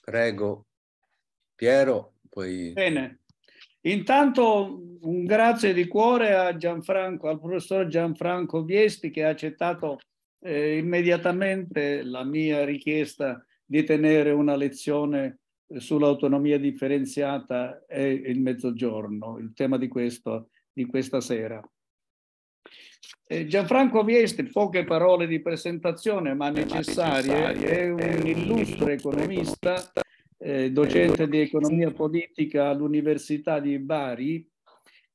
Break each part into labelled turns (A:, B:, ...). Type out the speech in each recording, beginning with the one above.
A: Prego, Piero, poi... Bene. Intanto un
B: grazie di cuore al professor Gianfranco Viesti che ha accettato eh, immediatamente la mia richiesta di tenere una lezione sull'autonomia differenziata e il mezzogiorno, il tema di, questo, di questa sera. Eh, Gianfranco Vieste, poche parole di presentazione ma eh, necessarie, è un illustre economista, eh, docente di economia politica all'Università di Bari,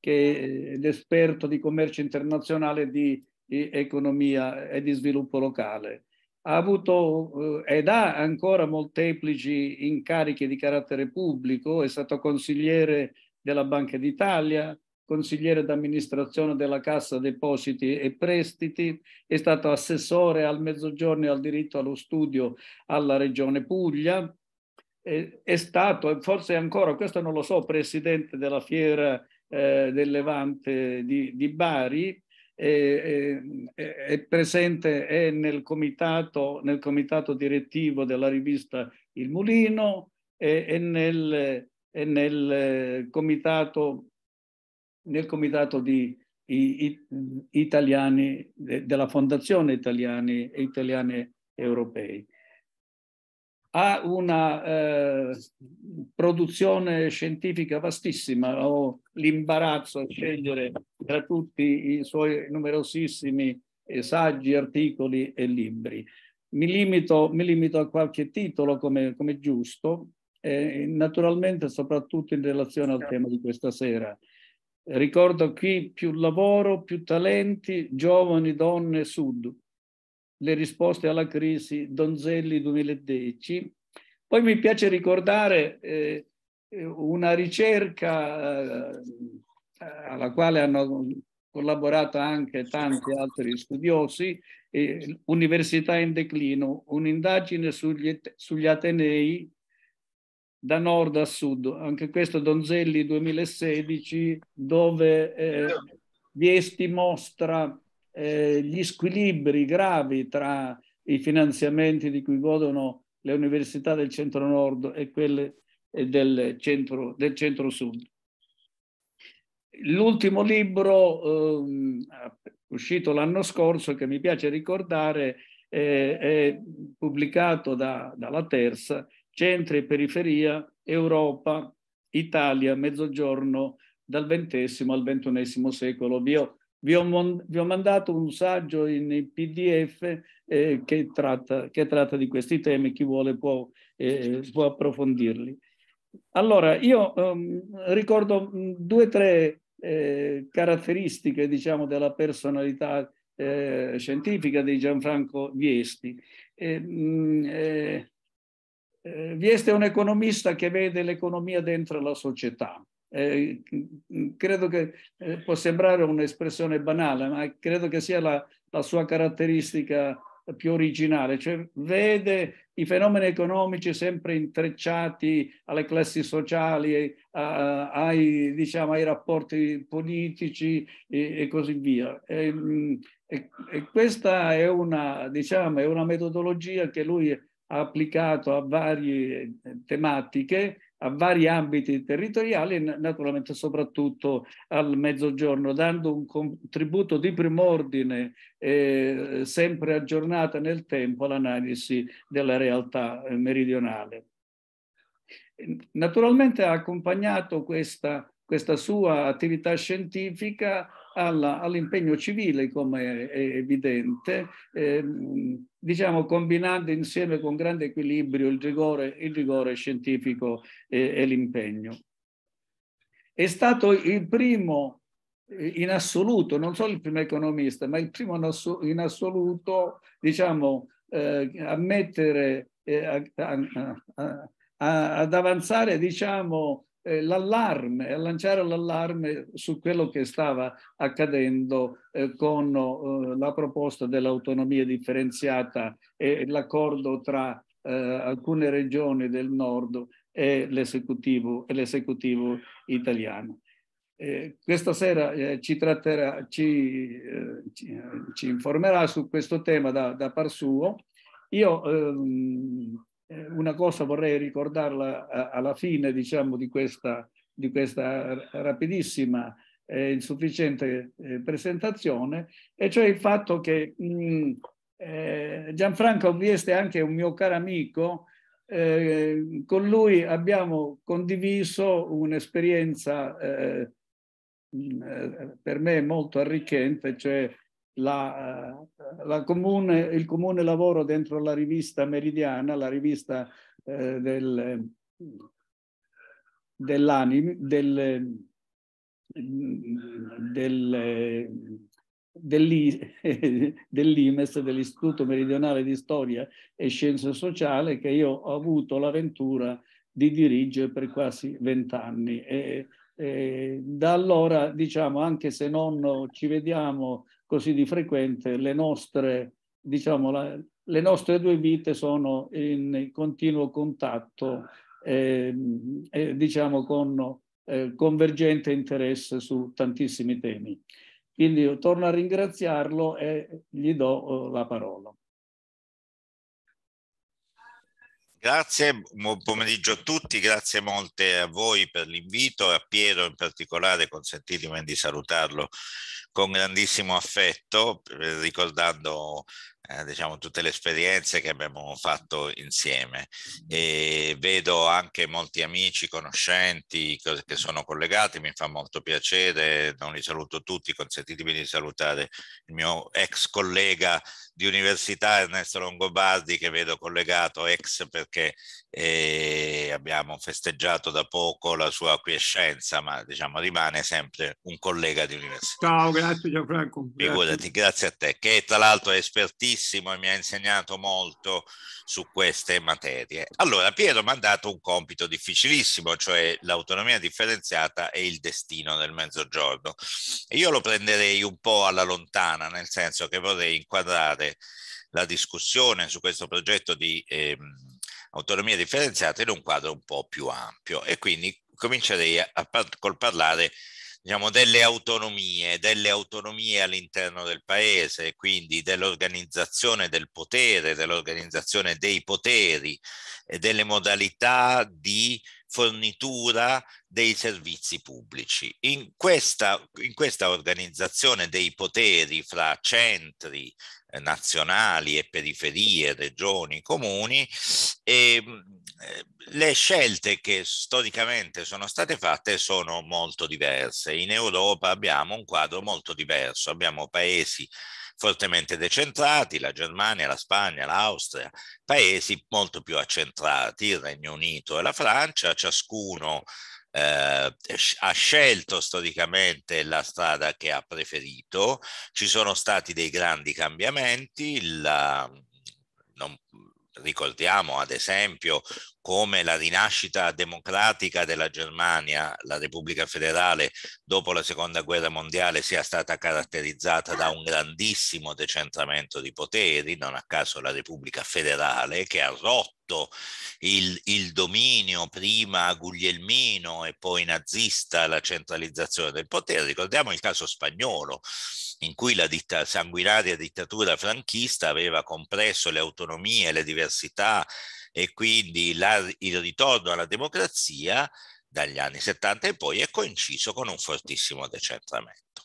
B: che è esperto di commercio internazionale di, di economia e di sviluppo locale. Ha avuto ed ha ancora molteplici incarichi di carattere pubblico, è stato consigliere della Banca d'Italia, consigliere d'amministrazione della Cassa Depositi e Prestiti, è stato assessore al mezzogiorno e al diritto allo studio alla Regione Puglia, è, è stato, e forse ancora, questo non lo so, presidente della Fiera eh, del Levante di, di Bari, è, è, è, presente è nel, comitato, nel comitato direttivo della rivista Il Mulino e nel, nel eh, comitato nel comitato di i, i, italiani, de, della Fondazione Italiani e Italiane Europei. Ha una eh, produzione scientifica vastissima, ho l'imbarazzo a scegliere tra tutti i suoi numerosissimi eh, saggi, articoli e libri. Mi limito, mi limito a qualche titolo come, come giusto, eh, naturalmente soprattutto in relazione al tema di questa sera, Ricordo qui più lavoro, più talenti, giovani donne sud. Le risposte alla crisi Donzelli 2010. Poi mi piace ricordare eh, eh, una ricerca eh, alla quale hanno collaborato anche tanti altri studiosi, eh, Università in declino, un'indagine sugli, sugli Atenei da nord a sud, anche questo Donzelli 2016, dove eh, Viesti mostra eh, gli squilibri gravi tra i finanziamenti di cui godono le università del centro-nord e quelle eh, del, centro, del centro-sud. L'ultimo libro eh, uscito l'anno scorso, che mi piace ricordare, eh, è pubblicato da, dalla Terza, centri e periferia, Europa, Italia, Mezzogiorno, dal XX al XXI secolo. Vi ho, vi ho, mon, vi ho mandato un saggio in PDF eh, che, tratta, che, tratta, di questi temi, chi vuole può, eh, può approfondirli. Allora, io ehm, ricordo mm, due o tre eh, caratteristiche diciamo, della personalità eh, scientifica di Gianfranco Viesti. Eh, mm, eh eh, Vieste è un economista che vede l'economia dentro la società. Eh, credo che eh, può sembrare un'espressione banale, ma credo che sia la, la sua caratteristica più originale, cioè vede i fenomeni economici sempre intrecciati alle classi sociali, eh, a, ai, diciamo, ai, rapporti politici e, e così via. E, mm, e, questa è una, diciamo, è una metodologia che lui applicato a varie eh, tematiche, a vari ambiti territoriali e naturalmente soprattutto al mezzogiorno, dando un contributo di prim'ordine eh, sempre aggiornata nel tempo all'analisi della realtà eh, meridionale. Naturalmente ha accompagnato questa, questa sua attività scientifica all'impegno civile, come è evidente, ehm, diciamo combinando insieme con grande equilibrio il rigore, il rigore scientifico e, e l'impegno. È stato il primo eh, in assoluto, non solo il primo economista, ma il primo in assoluto, diciamo, eh, a mettere, eh, a, a, a, ad avanzare, diciamo, eh, l'allarme, a eh, lanciare l'allarme su quello che stava accadendo eh, con oh, eh, la proposta dell'autonomia differenziata e l'accordo tra eh, alcune regioni del nord e l'esecutivo, e l'esecutivo italiano. Eh, questa sera eh, ci, tratterà, ci, eh, ci, ci, informerà su questo tema da, da par suo. Io ehm, eh, una cosa vorrei ricordarla eh, alla fine diciamo, di, questa, di questa rapidissima e eh, insufficiente presentazione, e cioè il fatto che mh, mm, eh, Gianfranco Vieste è anche un mio caro amico, con lui abbiamo condiviso un'esperienza mm, per me molto arricchente, cioè la, eh, la comune, il comune lavoro dentro la rivista Meridiana, la rivista eh, del, dell'anime, del, del, dell'IMES, dell'Istituto Meridionale di Storia e Scienze Sociali, che io ho avuto l'avventura di dirigere per quasi vent'anni. E, e da allora, diciamo, anche se non ci vediamo così di frequente, le nostre, diciamo, la, le nostre due vite sono in continuo contatto eh, eh, diciamo con eh, convergente interesse su tantissimi temi. Quindi io torno a ringraziarlo e gli do eh, la parola.
C: Grazie, buon pomeriggio a tutti, grazie molte a voi per l'invito, a Piero in particolare, consentitemi di salutarlo con grandissimo affetto, eh, ricordando eh, diciamo, tutte le esperienze che abbiamo fatto insieme. E vedo anche molti amici, conoscenti che sono collegati, mi fa molto piacere, non li saluto tutti, consentitemi di salutare il mio ex collega di università Ernesto Longobardi che vedo collegato, ex perché e abbiamo festeggiato da poco la sua acquiescenza, ma diciamo rimane sempre un collega di università.
D: Ciao, grazie Gianfranco. Figurati,
C: grazie. grazie a te, che tra l'altro è espertissimo e mi ha insegnato molto su queste materie. Allora, Piero mi ha dato un compito difficilissimo, cioè l'autonomia differenziata e il destino del mezzogiorno. Io lo prenderei un po' alla lontana, nel senso che vorrei inquadrare la discussione su questo progetto di eh, autonomia differenziata in un quadro un po' più ampio e quindi comincerei a, a, col parlare diciamo, delle autonomie, delle autonomie all'interno del paese, quindi dell'organizzazione del potere, dell'organizzazione dei poteri e delle modalità di fornitura dei servizi pubblici. In questa, in questa, organizzazione dei poteri fra centri, nazionali e periferie, regioni, comuni, e ehm, le scelte che storicamente sono state fatte sono molto diverse. In Europa abbiamo un quadro molto diverso, abbiamo paesi fortemente decentrati, la Germania, la Spagna, l'Austria, paesi molto più accentrati, il Regno Unito e la Francia, ciascuno eh, ha scelto storicamente la strada che ha preferito, ci sono stati dei grandi cambiamenti, la, non, ricordiamo ad esempio come la rinascita democratica della Germania, la Repubblica Federale, dopo la Seconda Guerra Mondiale sia stata caratterizzata da un grandissimo decentramento di poteri, non a caso la Repubblica Federale, che ha rotto il, il dominio prima guglielmino e poi nazista, la centralizzazione del potere. Ricordiamo il caso spagnolo in cui la ditta- sanguinaria dittatura franchista aveva compresso le autonomie, le diversità e quindi la, il ritorno alla democrazia dagli anni 70 e poi è coinciso con un fortissimo decentramento.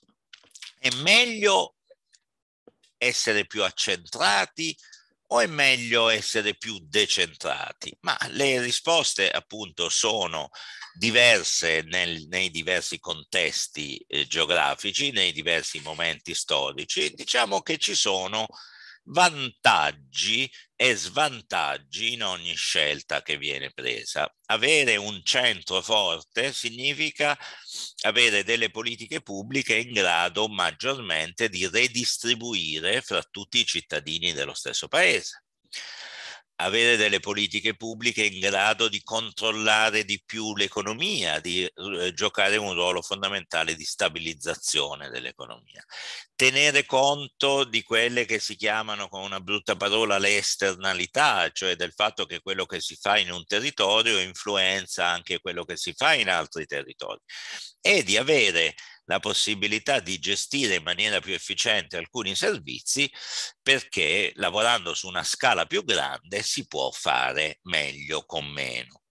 C: È meglio essere più accentrati o è meglio essere più decentrati? Ma le risposte appunto sono diverse nel, nei diversi contesti eh, geografici, nei diversi momenti storici. Diciamo che ci sono vantaggi e svantaggi in ogni scelta che viene presa. Avere un centro forte significa avere delle politiche pubbliche in grado maggiormente di redistribuire fra tutti i cittadini dello stesso paese avere delle politiche pubbliche in grado di controllare di più l'economia, di eh, giocare un ruolo fondamentale di stabilizzazione dell'economia. Tenere conto di quelle che si chiamano con una brutta parola le esternalità, cioè del fatto che quello che si fa in un territorio influenza anche quello che si fa in altri territori e di avere la possibilità di gestire in maniera più efficiente alcuni servizi perché lavorando su una scala più grande si può fare meglio con meno.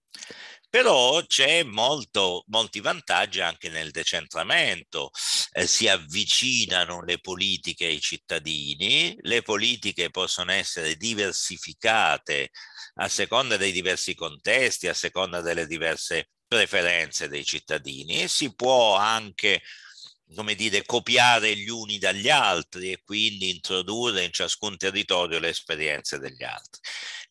C: Però c'è molto, molti vantaggi anche nel decentramento, eh, si avvicinano le politiche ai cittadini, le politiche possono essere diversificate a seconda dei diversi contesti, a seconda delle diverse preferenze dei cittadini e si può anche come dire, copiare gli uni dagli altri e quindi introdurre in ciascun territorio le esperienze degli altri.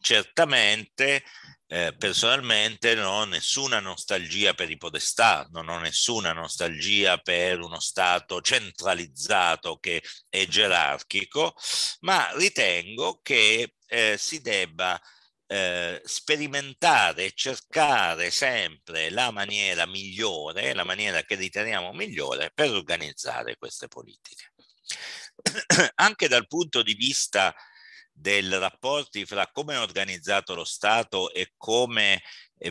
C: Certamente, eh, personalmente, non ho nessuna nostalgia per i podestà, non ho nessuna nostalgia per uno Stato centralizzato che è gerarchico, ma ritengo che eh, si debba eh, sperimentare e cercare sempre la maniera migliore, la maniera che riteniamo migliore per organizzare queste politiche. Anche dal punto di vista del rapporti fra come è organizzato lo Stato e come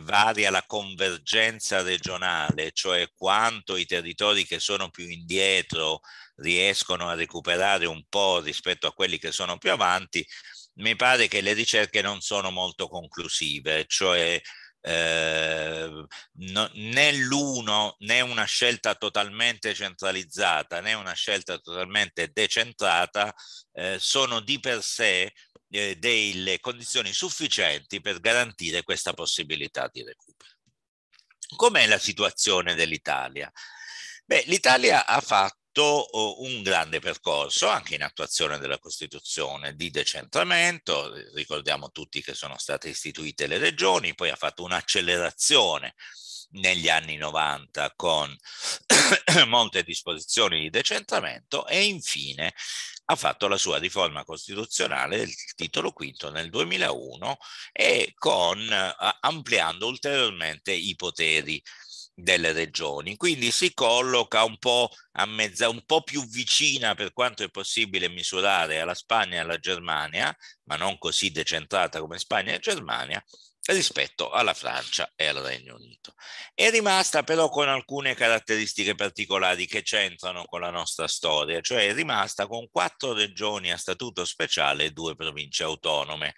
C: varia la convergenza regionale, cioè quanto i territori che sono più indietro riescono a recuperare un po' rispetto a quelli che sono più avanti, mi pare che le ricerche non sono molto conclusive, cioè eh, no, né l'uno né una scelta totalmente centralizzata né una scelta totalmente decentrata eh, sono di per sé eh, delle condizioni sufficienti per garantire questa possibilità di recupero. Com'è la situazione dell'Italia? Beh, L'Italia ha fatto fatto un grande percorso, anche in attuazione della Costituzione, di decentramento, ricordiamo tutti che sono state istituite le regioni, poi ha fatto un'accelerazione negli anni 90 con molte disposizioni di decentramento e infine ha fatto la sua riforma costituzionale del titolo quinto nel 2001 e con, ampliando ulteriormente i poteri delle regioni, quindi si colloca un po' a mezza, un po' più vicina per quanto è possibile misurare alla Spagna e alla Germania, ma non così decentrata come Spagna e Germania, rispetto alla Francia e al Regno Unito. È rimasta però con alcune caratteristiche particolari che c'entrano con la nostra storia, cioè è rimasta con quattro regioni a statuto speciale e due province autonome,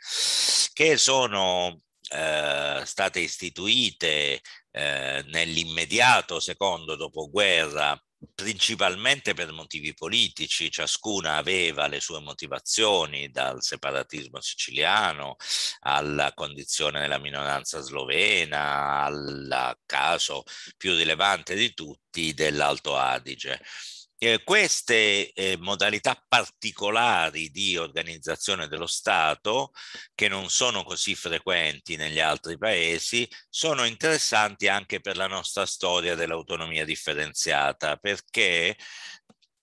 C: che sono eh, state istituite eh, nell'immediato secondo dopoguerra principalmente per motivi politici, ciascuna aveva le sue motivazioni dal separatismo siciliano alla condizione della minoranza slovena al caso più rilevante di tutti dell'Alto Adige. Eh, queste eh, modalità particolari di organizzazione dello Stato, che non sono così frequenti negli altri paesi, sono interessanti anche per la nostra storia dell'autonomia differenziata, perché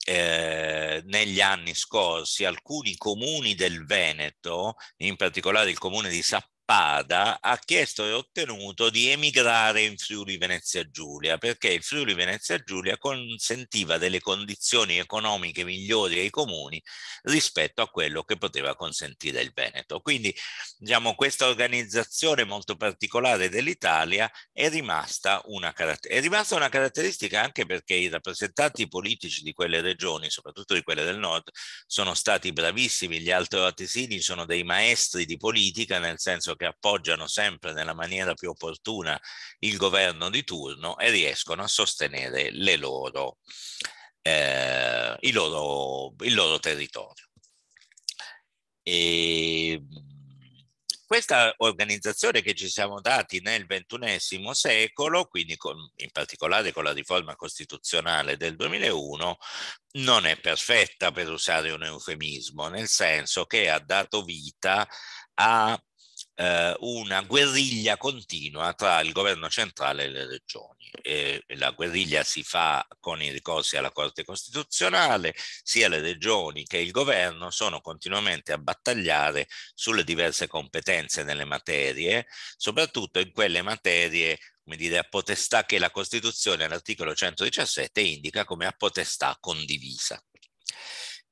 C: eh, negli anni scorsi alcuni comuni del Veneto, in particolare il comune di Sappada, Pada ha chiesto e ottenuto di emigrare in Friuli Venezia Giulia perché il Friuli Venezia Giulia consentiva delle condizioni economiche migliori ai comuni rispetto a quello che poteva consentire il Veneto. Quindi diciamo, questa organizzazione molto particolare dell'Italia è rimasta, una, è rimasta una caratteristica anche perché i rappresentanti politici di quelle regioni, soprattutto di quelle del nord, sono stati bravissimi, gli altoatesini sono dei maestri di politica nel senso che appoggiano sempre nella maniera più opportuna il governo di turno e riescono a sostenere le loro, eh, il, loro, il loro territorio. E mm, questa organizzazione che ci siamo dati nel XXI secolo, quindi con, in particolare con la riforma costituzionale del 2001, non è perfetta per usare un eufemismo, nel senso che ha dato vita a eh, una guerriglia continua tra il governo centrale e le regioni. E la guerriglia si fa con i ricorsi alla Corte Costituzionale, sia le regioni che il governo sono continuamente a battagliare sulle diverse competenze nelle materie, soprattutto in quelle materie come dire, a potestà che la Costituzione all'articolo 117 indica come a potestà condivisa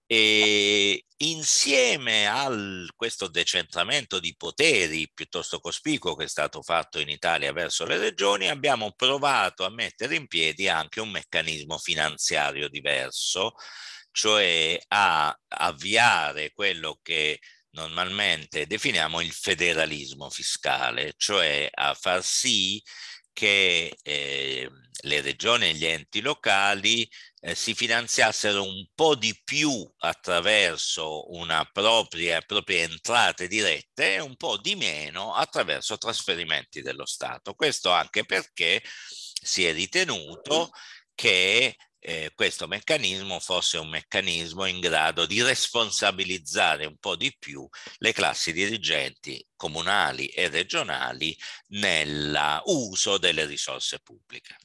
C: e insieme a questo decentramento di poteri piuttosto cospicuo che è stato fatto in Italia verso le regioni, abbiamo provato a mettere in piedi anche un meccanismo finanziario diverso, cioè a avviare quello che normalmente definiamo il federalismo fiscale, cioè a far sì che che eh, le regioni e gli enti locali eh, si finanziassero un po' di più attraverso una propria, proprie entrate dirette e un po' di meno attraverso trasferimenti dello Stato. Questo anche perché si è ritenuto che eh, questo meccanismo fosse un meccanismo in grado di responsabilizzare un po' di più le classi dirigenti comunali e regionali nell'uso delle risorse pubbliche.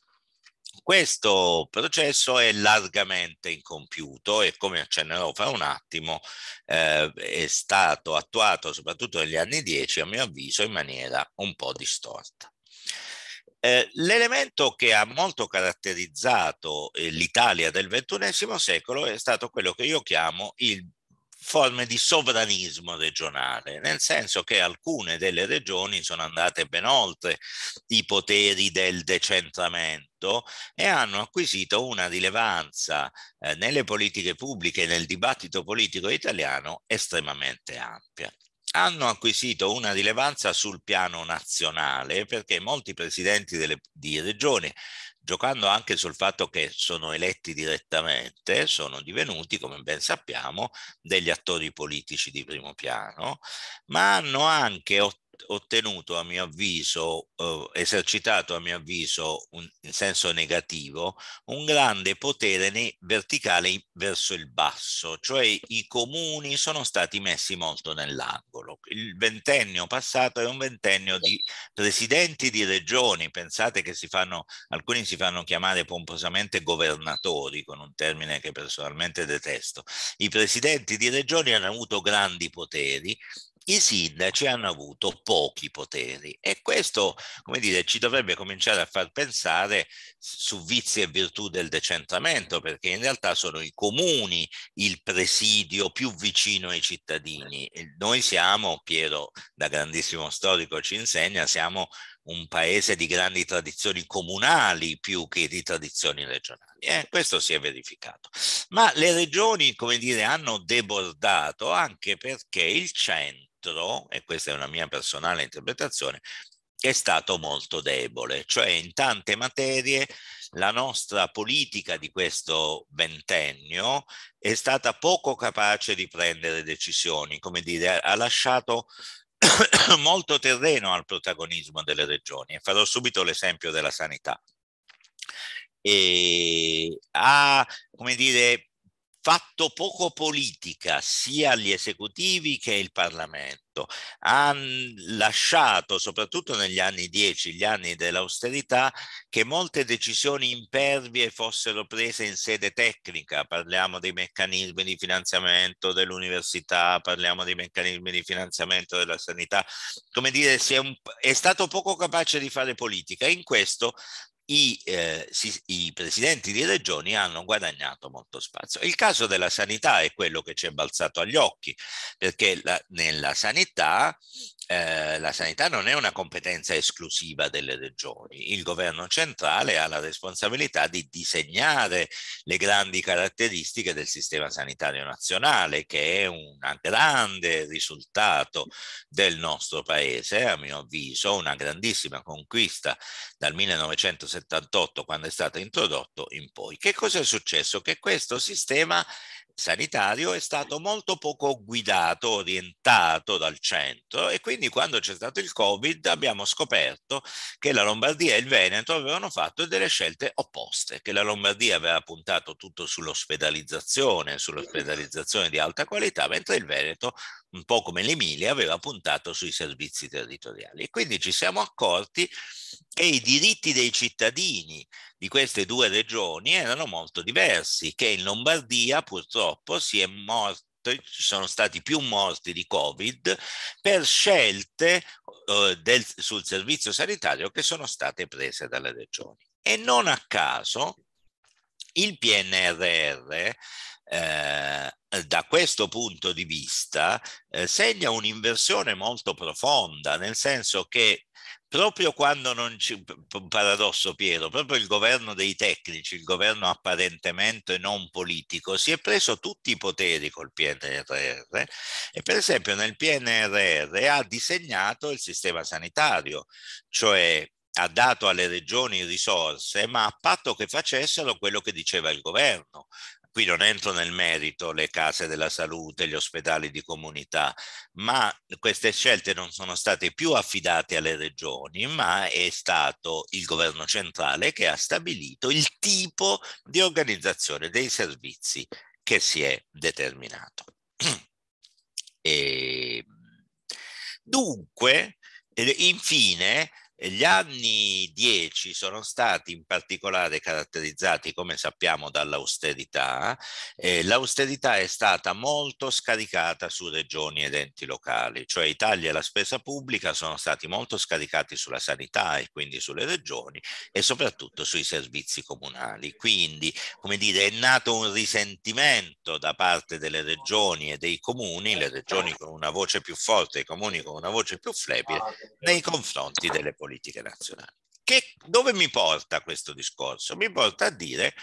C: Questo processo è largamente incompiuto e come accennerò fra un attimo eh, è stato attuato soprattutto negli anni 10 a mio avviso in maniera un po' distorta. Eh, l'elemento che ha molto caratterizzato eh, l'Italia del XXI secolo è stato quello che io chiamo il forme di sovranismo regionale, nel senso che alcune delle regioni sono andate ben oltre i poteri del decentramento e hanno acquisito una rilevanza eh, nelle politiche pubbliche e nel dibattito politico italiano estremamente ampia hanno acquisito una rilevanza sul piano nazionale perché molti presidenti delle, di regione, giocando anche sul fatto che sono eletti direttamente, sono divenuti, come ben sappiamo, degli attori politici di primo piano, ma hanno anche ottenuto ottenuto a mio avviso, eh, esercitato a mio avviso un, in senso negativo, un grande potere nei, verticale verso il basso, cioè i comuni sono stati messi molto nell'angolo. Il ventennio passato è un ventennio di presidenti di regioni, pensate che si fanno, alcuni si fanno chiamare pomposamente governatori, con un termine che personalmente detesto. I presidenti di regioni hanno avuto grandi poteri i sindaci hanno avuto pochi poteri e questo, come dire, ci dovrebbe cominciare a far pensare su vizi e virtù del decentramento, perché in realtà sono i comuni il presidio più vicino ai cittadini. Noi siamo, Piero, da grandissimo storico ci insegna, siamo un paese di grandi tradizioni comunali più che di tradizioni regionali. Eh, questo si è verificato. Ma le regioni, come dire, hanno debordato anche perché il centro, e questa è una mia personale interpretazione, è stato molto debole, cioè in tante materie la nostra politica di questo ventennio è stata poco capace di prendere decisioni, come dire, ha lasciato molto terreno al protagonismo delle regioni e farò subito l'esempio della sanità. E ha, come dire, fatto poco politica sia gli esecutivi che il Parlamento. Ha lasciato, soprattutto negli anni 10, gli anni dell'austerità, che molte decisioni impervie fossero prese in sede tecnica. Parliamo dei meccanismi di finanziamento dell'università, parliamo dei meccanismi di finanziamento della sanità. Come dire, è, un, è stato poco capace di fare politica. In questo i, eh, si, i, presidenti di regioni hanno guadagnato molto spazio. Il caso della sanità è quello che ci è balzato agli occhi, perché la, nella sanità eh, la sanità non è una competenza esclusiva delle regioni, il governo centrale ha la responsabilità di disegnare le grandi caratteristiche del sistema sanitario nazionale, che è un grande risultato del nostro paese, a mio avviso, una grandissima conquista dal 1978 quando è stato introdotto in poi. Che cosa è successo? Che questo sistema sanitario è stato molto poco guidato, orientato dal centro e quindi quando c'è stato il Covid abbiamo scoperto che la Lombardia e il Veneto avevano fatto delle scelte opposte, che la Lombardia aveva puntato tutto sull'ospedalizzazione, sull'ospedalizzazione di alta qualità, mentre il Veneto un po' come l'Emilia, aveva puntato sui servizi territoriali. E quindi ci siamo accorti che i diritti dei cittadini di queste due regioni erano molto diversi, che in Lombardia purtroppo si è morto ci sono stati più morti di Covid per scelte eh, del, sul servizio sanitario che sono state prese dalle regioni. E non a caso il PNRR eh, da questo punto di vista eh, segna un'inversione molto profonda, nel senso che proprio quando non ci, un paradosso Piero, proprio il governo dei tecnici, il governo apparentemente non politico, si è preso tutti i poteri col PNRR e per esempio nel PNRR ha disegnato il sistema sanitario, cioè ha dato alle regioni risorse, ma a patto che facessero quello che diceva il governo, qui non entro nel merito, le case della salute, gli ospedali di comunità, ma queste scelte non sono state più affidate alle regioni, ma è stato il governo centrale che ha stabilito il tipo di organizzazione dei servizi che si è determinato. E
B: dunque,
C: infine, gli anni 10 sono stati in particolare caratterizzati, come sappiamo, dall'austerità. Eh, l'austerità è stata molto scaricata su regioni ed enti locali, cioè i tagli alla spesa pubblica sono stati molto scaricati sulla sanità e quindi sulle regioni e soprattutto sui servizi comunali. Quindi, come dire, è nato un risentimento da parte delle regioni e dei comuni, le regioni con una voce più forte, i comuni con una voce più flebile, nei confronti delle politiche politiche nazionali. Che, dove mi porta questo discorso? Mi porta a dire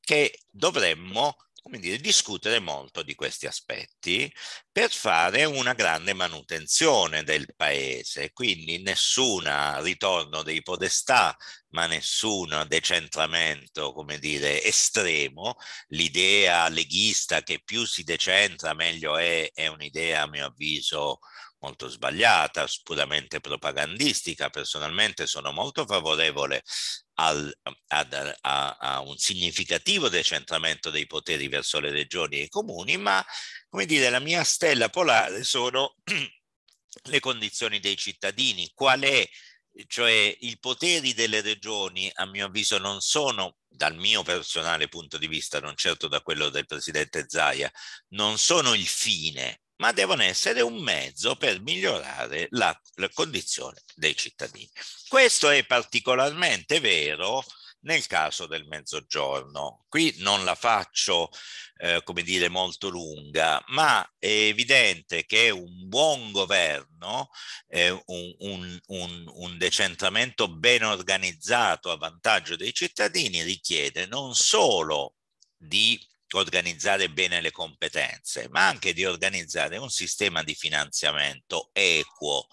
C: che dovremmo come dire, discutere molto di questi aspetti per fare una grande manutenzione del paese, quindi nessun ritorno dei podestà, ma nessun decentramento, come dire, estremo. L'idea leghista che più si decentra meglio è, è un'idea, a mio avviso, molto sbagliata, puramente propagandistica. Personalmente sono molto favorevole al, ad, a, a, un significativo decentramento dei poteri verso le regioni e i comuni, ma come dire, la mia stella polare sono le condizioni dei cittadini. Qual è? Cioè i poteri delle regioni, a mio avviso, non sono dal mio personale punto di vista, non certo da quello del presidente Zaia, non sono il fine, ma devono essere un mezzo per migliorare la, la condizione dei cittadini. Questo è particolarmente vero nel caso del mezzogiorno. Qui non la faccio, eh, come dire, molto lunga, ma è evidente che un buon governo, eh, un, un, un, un decentramento ben organizzato a vantaggio dei cittadini richiede non solo di organizzare bene le competenze, ma anche di organizzare un sistema di finanziamento equo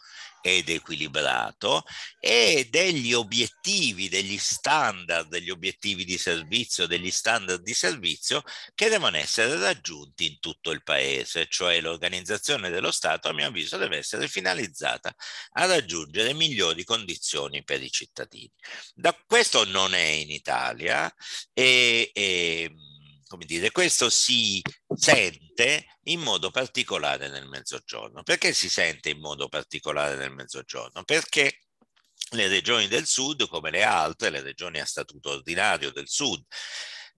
C: ed equilibrato e degli obiettivi, degli standard, degli obiettivi di servizio, degli standard di servizio che devono essere raggiunti in tutto il paese, cioè l'organizzazione dello Stato a mio avviso deve essere finalizzata a raggiungere migliori condizioni per i cittadini. Da questo non è in Italia e, e come esatto, dire, questo si sente in modo particolare nel mezzogiorno. Perché si sente in modo particolare nel mezzogiorno? Perché le regioni del sud, come le altre, le regioni a statuto ordinario del sud,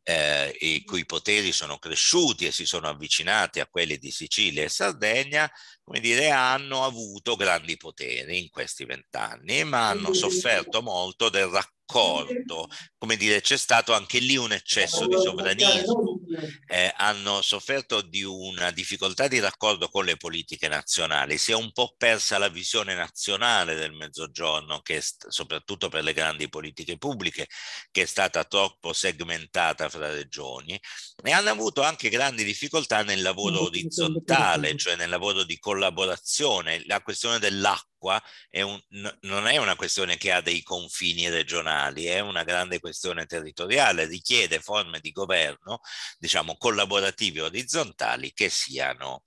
C: eh, i cui poteri sono cresciuti e si sono avvicinati a quelli di Sicilia e Sardegna, come dire, hanno avuto grandi poteri in questi vent'anni, ma hanno sofferto molto del raccolto d'accordo, come dire c'è stato anche lì un eccesso di sovranismo, eh, hanno sofferto di una difficoltà di raccordo con le politiche nazionali, si è un po' persa la visione nazionale del mezzogiorno, che soprattutto per le grandi politiche pubbliche, che è stata troppo segmentata fra regioni e hanno avuto anche grandi difficoltà nel lavoro orizzontale, cioè nel lavoro di collaborazione, la questione dell'acqua l'acqua è un, non è una questione che ha dei confini regionali, è una grande questione territoriale, richiede forme di governo, diciamo, collaborative orizzontali che siano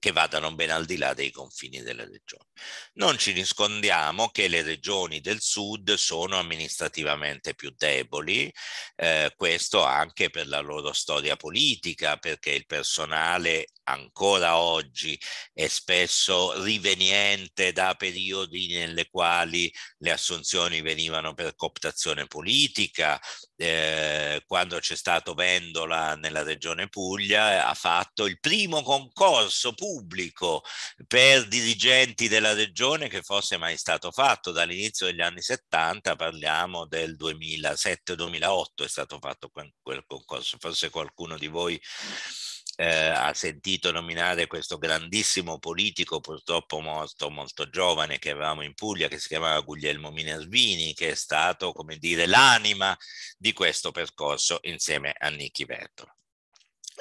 C: che vadano ben al di là dei confini delle regioni. Non ci nascondiamo che le regioni del sud sono amministrativamente più deboli, eh, questo anche per la loro storia politica, perché il personale ancora oggi è spesso riveniente da periodi nelle quali le assunzioni venivano per cooptazione politica. Eh, quando c'è stato Vendola nella regione Puglia eh, ha fatto il primo concorso pubblico pubblico per dirigenti della regione che fosse mai stato fatto dall'inizio degli anni 70, parliamo del 2007-2008 è stato fatto quel concorso, forse qualcuno di voi eh, ha sentito nominare questo grandissimo politico, purtroppo morto molto giovane, che avevamo in Puglia, che si chiamava Guglielmo Minervini, che è stato, come dire, l'anima di questo percorso insieme a Nicchi Vertola.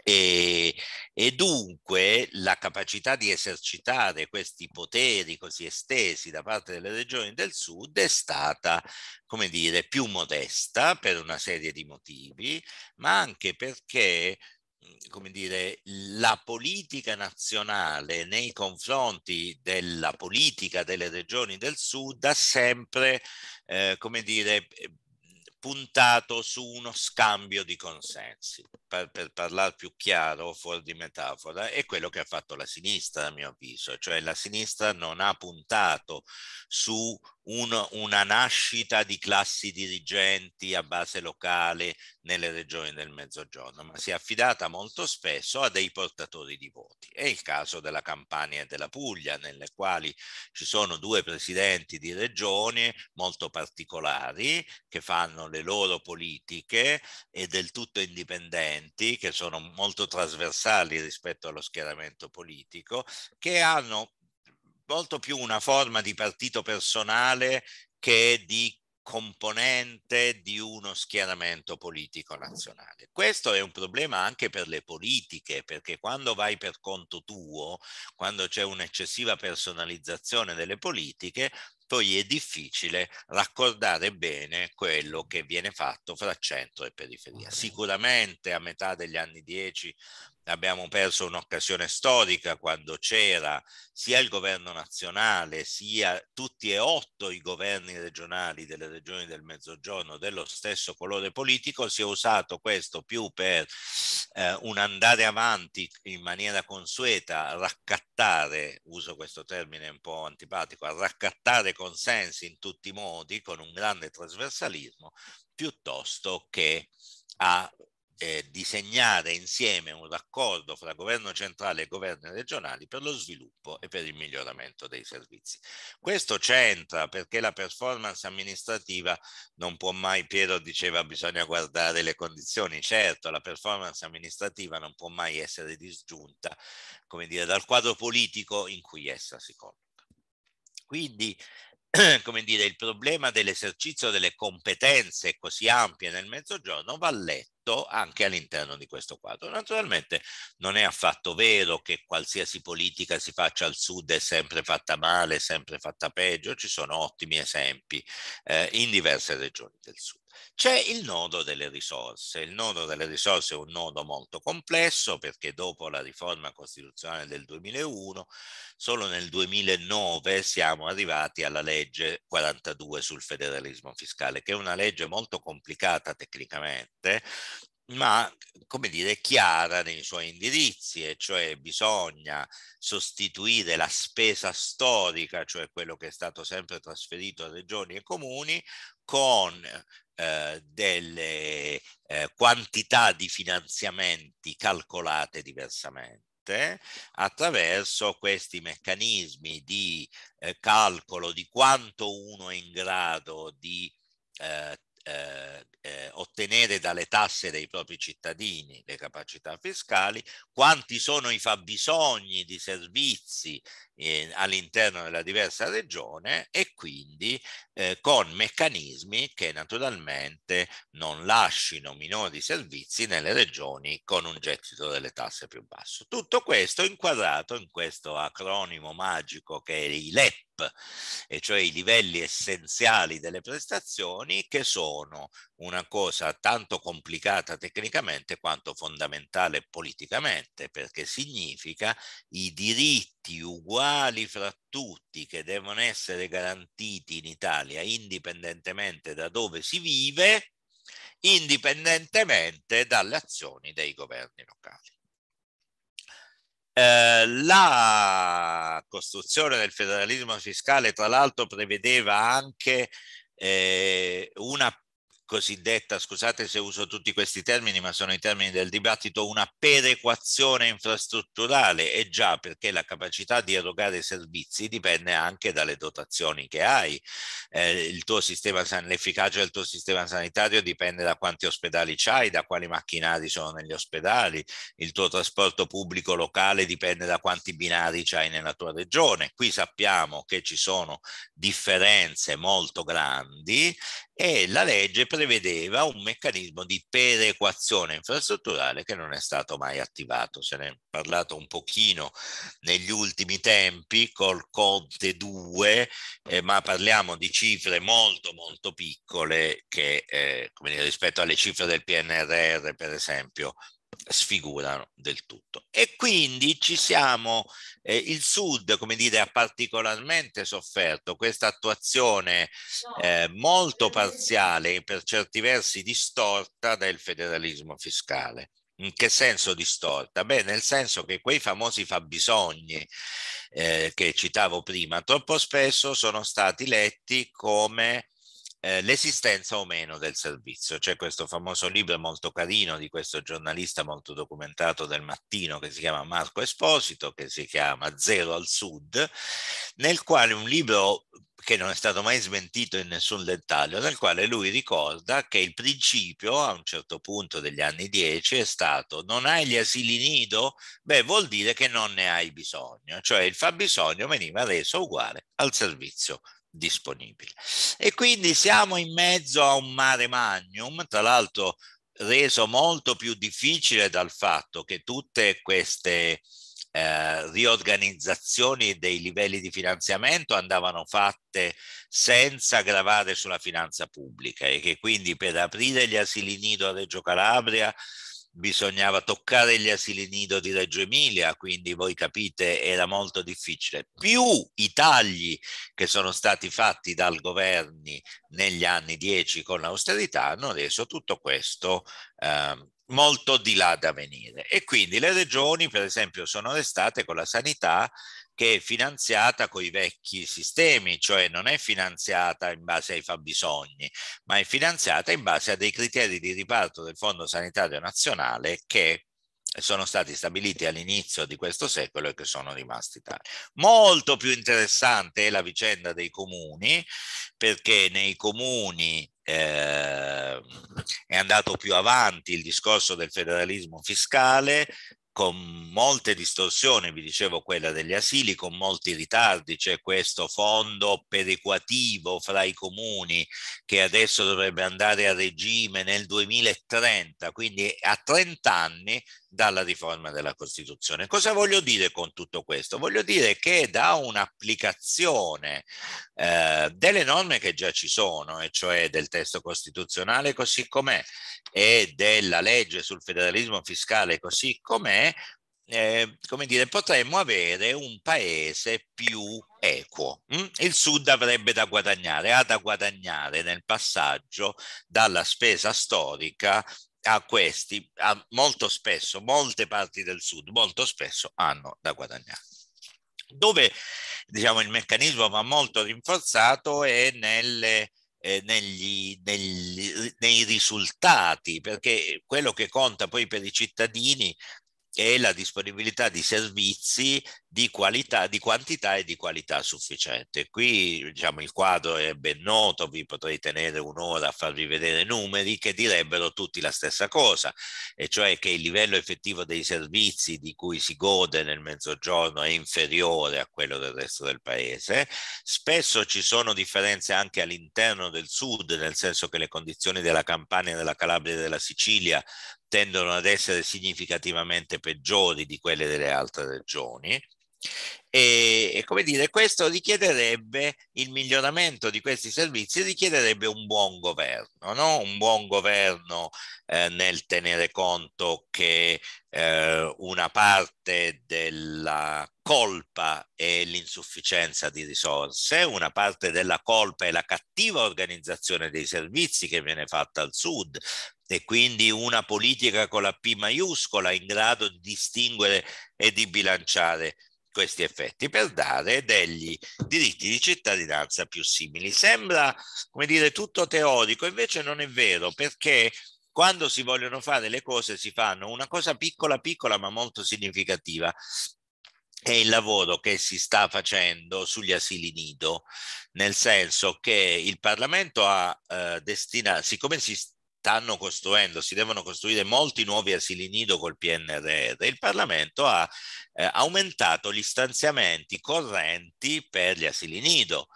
C: E, e, dunque la capacità di esercitare questi poteri così estesi da parte delle regioni del sud è stata, come dire, più modesta per una serie di motivi, ma anche perché mhmm, come dire, la politica nazionale nei confronti della politica delle regioni del sud ha sempre, eh, come dire, eh, puntato su uno scambio di consensi, per, per parlare più chiaro, fuori di metafora, è quello che ha fatto la sinistra, a mio avviso, cioè la sinistra non ha puntato su un, una nascita di classi dirigenti a base locale nelle regioni del Mezzogiorno, ma si è affidata molto spesso a dei portatori di voti. È il caso della Campania e della Puglia, nelle quali ci sono due presidenti di regioni molto particolari che fanno le loro politiche e del tutto indipendenti, che sono molto trasversali rispetto allo schieramento politico, che hanno molto più una forma di partito personale che di componente di uno schieramento politico nazionale. Questo è un problema anche per le politiche, perché quando vai per conto tuo, quando c'è un'eccessiva personalizzazione delle politiche, poi è difficile raccordare bene quello che viene fatto fra centro e periferia. Sicuramente a metà degli anni 10 abbiamo perso un'occasione storica quando c'era sia il governo nazionale sia tutti e otto i governi regionali delle regioni del mezzogiorno dello stesso colore politico, si è usato questo più per eh, un andare avanti in maniera consueta, raccattare, uso questo termine un po' antipatico, a raccattare consensi in tutti i modi con un grande trasversalismo, piuttosto che a eh, disegnare insieme un raccordo fra governo centrale e governi regionali per lo sviluppo e per il miglioramento dei servizi. Questo c'entra perché la performance amministrativa non può mai, Piero diceva bisogna guardare le condizioni, certo la performance amministrativa non può mai essere disgiunta come dire, dal quadro politico in cui essa si colloca. Quindi come dire, il problema dell'esercizio delle competenze così ampie nel mezzogiorno va letto anche all'interno di questo quadro. Naturalmente non è affatto vero che qualsiasi politica si faccia al sud è sempre fatta male, sempre fatta peggio, ci sono ottimi esempi eh, in diverse regioni del sud. C'è il nodo delle risorse. Il nodo delle risorse è un nodo molto complesso perché dopo la riforma costituzionale del 2001, solo nel 2009 siamo arrivati alla legge 42 sul federalismo fiscale, che è una legge molto complicata tecnicamente, ma come dire chiara nei suoi indirizzi e cioè bisogna sostituire la spesa storica cioè quello che è stato sempre trasferito a regioni e comuni con eh, delle eh, quantità di finanziamenti calcolate diversamente attraverso questi meccanismi di eh, calcolo di quanto uno è in grado di eh, eh, eh, ottenere dalle tasse dei propri cittadini le capacità fiscali, quanti sono i fabbisogni di servizi eh, all'interno della diversa regione e quindi eh, con meccanismi che naturalmente non lasciano minori servizi nelle regioni con un gettito delle tasse più basso. Tutto questo inquadrato in questo acronimo magico che è i LEP, e cioè i livelli essenziali delle prestazioni che sono una cosa tanto complicata tecnicamente quanto fondamentale politicamente, perché significa i diritti uguali fra tutti che devono essere garantiti in Italia indipendentemente da dove si vive, indipendentemente dalle azioni dei governi locali. Eh, la costruzione del federalismo fiscale, tra l'altro, prevedeva anche eh, una cosiddetta, scusate se uso tutti questi termini, ma sono i termini del dibattito, una perequazione infrastrutturale, e già perché la capacità di erogare servizi dipende anche dalle dotazioni che hai, eh, l'efficacia del tuo sistema sanitario dipende da quanti ospedali hai, da quali macchinari sono negli ospedali, il tuo trasporto pubblico locale dipende da quanti binari hai nella tua regione, qui sappiamo che ci sono differenze molto grandi e la legge prevede prevedeva un meccanismo di perequazione infrastrutturale che non è stato mai attivato. Se ne è parlato un pochino negli ultimi tempi col Conte 2, eh, ma parliamo di cifre molto molto piccole che, eh, dire, rispetto alle cifre del PNRR, per esempio, sfigurano del tutto. E quindi ci siamo, eh, il Sud, come dire, ha particolarmente sofferto questa attuazione eh, molto parziale e per certi versi distorta del federalismo fiscale. In che senso distorta? Beh, nel senso che quei famosi fabbisogni eh, che citavo prima, troppo spesso sono stati letti come eh, l'esistenza o meno del servizio. C'è questo famoso libro molto carino di questo giornalista molto documentato del mattino che si chiama Marco Esposito, che si chiama Zero al Sud, nel quale un libro che non è stato mai smentito in nessun dettaglio, nel quale lui ricorda che il principio a un certo punto degli anni 10 è stato non hai gli asili nido, beh vuol dire che non ne hai bisogno, cioè il fabbisogno veniva reso uguale al servizio disponibile. E quindi siamo in mezzo a un mare magnum, tra l'altro reso molto più difficile dal fatto che tutte queste eh, riorganizzazioni dei livelli di finanziamento andavano fatte senza gravare sulla finanza pubblica e che quindi per aprire gli asili nido a Reggio Calabria bisognava toccare gli asili nido di Reggio Emilia, quindi voi capite era molto difficile, più i tagli che sono stati fatti dal governo negli anni 10 con l'austerità hanno reso tutto questo eh, molto di là da venire e quindi le regioni per esempio sono restate con la sanità che è finanziata con i vecchi sistemi, cioè non è finanziata in base ai fabbisogni, ma è finanziata in base a dei criteri di riparto del Fondo Sanitario Nazionale che sono stati stabiliti all'inizio di questo secolo e che sono rimasti tali. Molto più interessante è la vicenda dei comuni, perché nei comuni eh, è andato più avanti il discorso del federalismo fiscale, con molte distorsioni, vi dicevo quella degli asili, con molti ritardi, c'è questo fondo perequativo fra i comuni che adesso dovrebbe andare a regime nel 2030, quindi a 30 anni dalla riforma della Costituzione. Cosa voglio dire con tutto questo? Voglio dire che da un'applicazione eh, delle norme che già ci sono, e cioè del testo costituzionale così com'è e della legge sul federalismo fiscale così com'è, eh, come dire, potremmo avere un paese più equo. Mm? Il Sud avrebbe da guadagnare, ha da guadagnare nel passaggio dalla spesa storica a questi, a molto spesso, molte parti del sud, molto spesso hanno da guadagnare. Dove diciamo, il meccanismo va molto rinforzato è nelle, eh, negli, negli, nei risultati, perché quello che conta poi per i cittadini e la disponibilità di servizi di qualità, di quantità e di qualità sufficiente. Qui diciamo, il quadro è ben noto, vi potrei tenere un'ora a farvi vedere numeri che direbbero tutti la stessa cosa, e cioè che il livello effettivo dei servizi di cui si gode nel mezzogiorno è inferiore a quello del resto del paese. Spesso ci sono differenze anche all'interno del sud, nel senso che le condizioni della Campania, della Calabria e della Sicilia tendono ad essere significativamente peggiori di quelle delle altre regioni e, come dire, questo richiederebbe il miglioramento di questi servizi, richiederebbe un buon governo, no? un buon governo eh, nel tenere conto che eh, una parte della colpa è l'insufficienza di risorse, una parte della colpa è la cattiva organizzazione dei servizi che viene fatta al sud, e quindi una politica con la P maiuscola in grado di distinguere e di bilanciare questi effetti per dare degli diritti di cittadinanza più simili. Sembra, come dire, tutto teorico, invece non è vero perché quando si vogliono fare le cose si fanno una cosa piccola piccola ma molto significativa è il lavoro che si sta facendo sugli asili nido, nel senso che il Parlamento ha eh, destinato, siccome si stanno costruendo, si devono costruire molti nuovi asili nido col PNRR. Il Parlamento ha eh, aumentato gli stanziamenti correnti per gli asili nido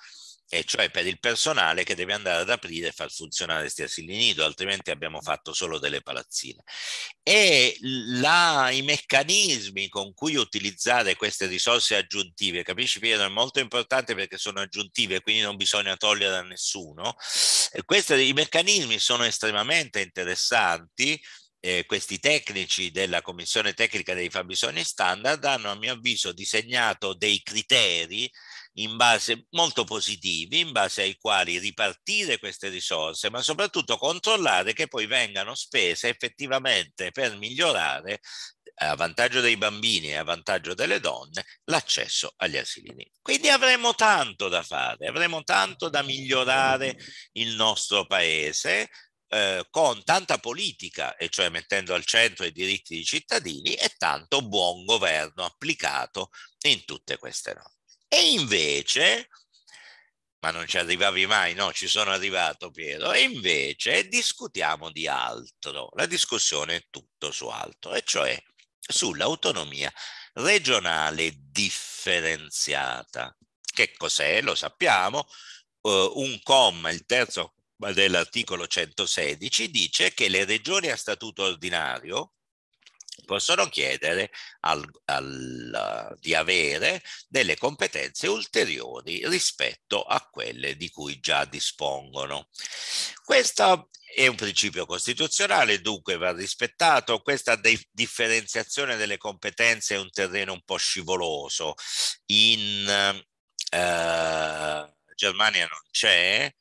C: e cioè per il personale che deve andare ad aprire e far funzionare questi asili nido, altrimenti abbiamo fatto solo delle palazzine. E la, i meccanismi con cui utilizzare queste risorse aggiuntive, capisci Piero, è molto importante perché sono aggiuntive, quindi non bisogna togliere a nessuno. Questi, I meccanismi sono estremamente interessanti, eh, questi tecnici della Commissione Tecnica dei Fabbisogni Standard hanno, a mio avviso, disegnato dei criteri in base, molto positivi in base ai quali ripartire queste risorse, ma soprattutto controllare che poi vengano spese effettivamente per migliorare eh, a vantaggio dei bambini e a vantaggio delle donne l'accesso agli asili nido. Quindi avremo tanto da fare, avremo tanto da migliorare il nostro paese, eh, con tanta politica, e cioè mettendo al centro i diritti dei cittadini, e tanto buon governo applicato in tutte queste norme. E invece, ma non ci arrivavi mai, no, ci sono arrivato Piero, e invece discutiamo di altro, la discussione è tutto su altro, e cioè sull'autonomia regionale differenziata. Che cos'è? Lo sappiamo. Uh, un comma, il terzo dell'articolo 116, dice che le regioni a statuto ordinario, possono chiedere al, al, eh, di avere delle competenze ulteriori rispetto a quelle di cui già dispongono. Questo è un principio costituzionale, dunque va rispettato. Questa differenziazione delle competenze è un terreno un po' scivoloso. In eh, Germania non c'è,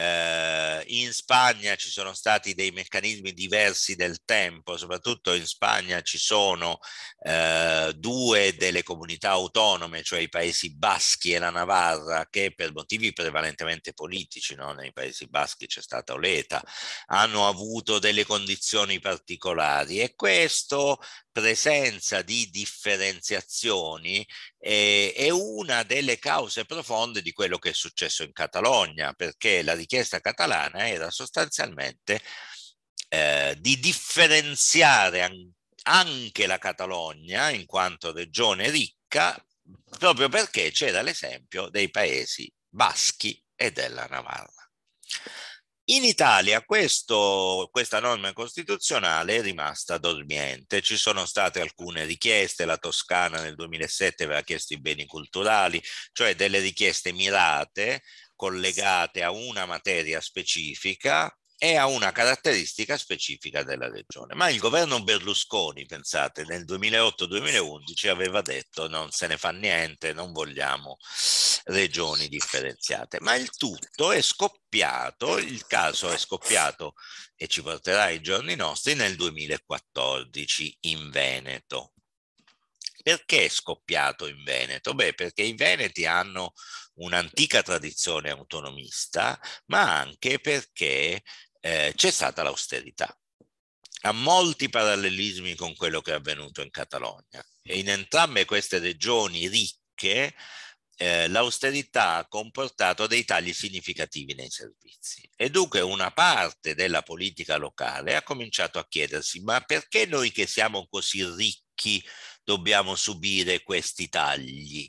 C: eh, in Spagna ci sono stati dei meccanismi diversi del tempo, soprattutto in Spagna ci sono eh, due delle comunità autonome, cioè i Paesi Baschi e la Navarra, che per motivi prevalentemente politici, no? nei Paesi Baschi c'è stata Oleta, hanno avuto delle condizioni particolari e questo presenza di differenziazioni eh, è una delle cause profonde di quello che è successo in Catalogna, perché la richiesta catalana era sostanzialmente eh, di differenziare anche la Catalogna in quanto regione ricca, proprio perché c'era l'esempio dei paesi baschi e della Navarra. In Italia questo, questa norma costituzionale è rimasta dormiente, ci sono state alcune richieste, la Toscana nel 2007 aveva chiesto i beni culturali, cioè delle richieste mirate collegate a una materia specifica e a una caratteristica specifica della regione. Ma il governo Berlusconi, pensate, nel 2008-2011 aveva detto non se ne fa niente, non vogliamo regioni differenziate. Ma il tutto è scoppiato, il caso è scoppiato e ci porterà ai giorni nostri nel 2014 in Veneto. Perché è scoppiato in Veneto? Beh, perché i Veneti hanno un'antica tradizione autonomista, ma anche perché eh, c'è stata l'austerità. Ha molti parallelismi con quello che è avvenuto in Catalogna e in entrambe queste regioni ricche eh, l'austerità ha comportato dei tagli significativi nei servizi e dunque una parte della politica locale ha cominciato a chiedersi ma perché noi che siamo così ricchi dobbiamo subire questi tagli?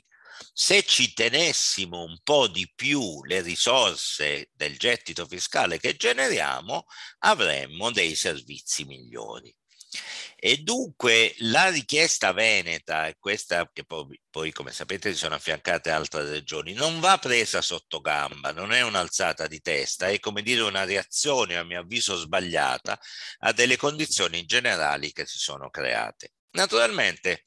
C: se ci tenessimo un po' di più le risorse del gettito fiscale che generiamo, avremmo dei servizi migliori. E dunque la richiesta veneta, e questa che poi, poi, come sapete si sono affiancate altre regioni, non va presa sotto gamba, non è un'alzata di testa, è come dire una reazione a mio avviso sbagliata a delle condizioni generali che si sono create. Naturalmente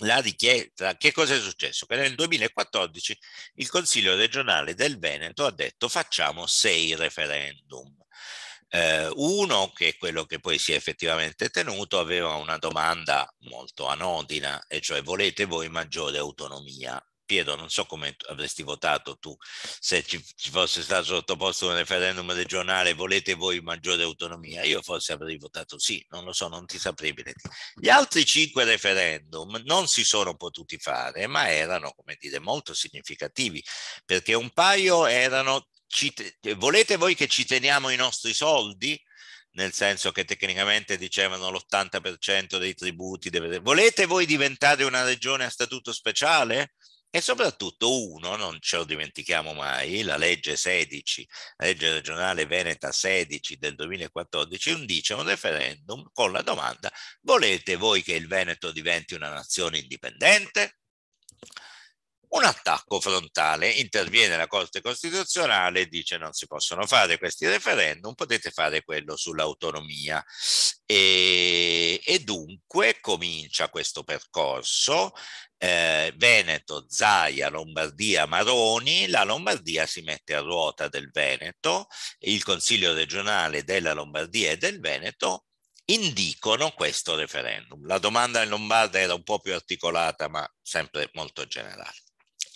C: la richiesta, che cosa è successo? Che nel 2014 il Consiglio regionale del Veneto ha detto facciamo sei referendum. Eh, uno, che è quello che poi si è effettivamente tenuto, aveva una domanda molto anodina, e cioè volete voi maggiore autonomia? Piero, non so come avresti votato tu se ci, ci fosse stato sottoposto un referendum regionale, volete voi maggiore autonomia? Io forse avrei votato sì, non lo so, non ti saprei bene. Gli altri cinque referendum non si sono potuti fare, ma erano, come dire, molto significativi, perché un paio erano, volete voi che ci teniamo i nostri soldi? nel senso che tecnicamente dicevano l'80% dei tributi deve... Volete voi diventare una regione a statuto speciale? E soprattutto uno, non ce lo dimentichiamo mai, la legge 16, la legge regionale Veneta 16 del 2014, indice un referendum con la domanda volete voi che il Veneto diventi una nazione indipendente? un attacco frontale, interviene la Corte Costituzionale e dice non si possono fare questi referendum, potete fare quello sull'autonomia. E, e dunque comincia questo percorso, eh, Veneto, Zaia, Lombardia, Maroni, la Lombardia si mette a ruota del Veneto, il Consiglio regionale della Lombardia e del Veneto indicano questo referendum. La domanda in Lombarda era un po' più articolata, ma sempre molto generale.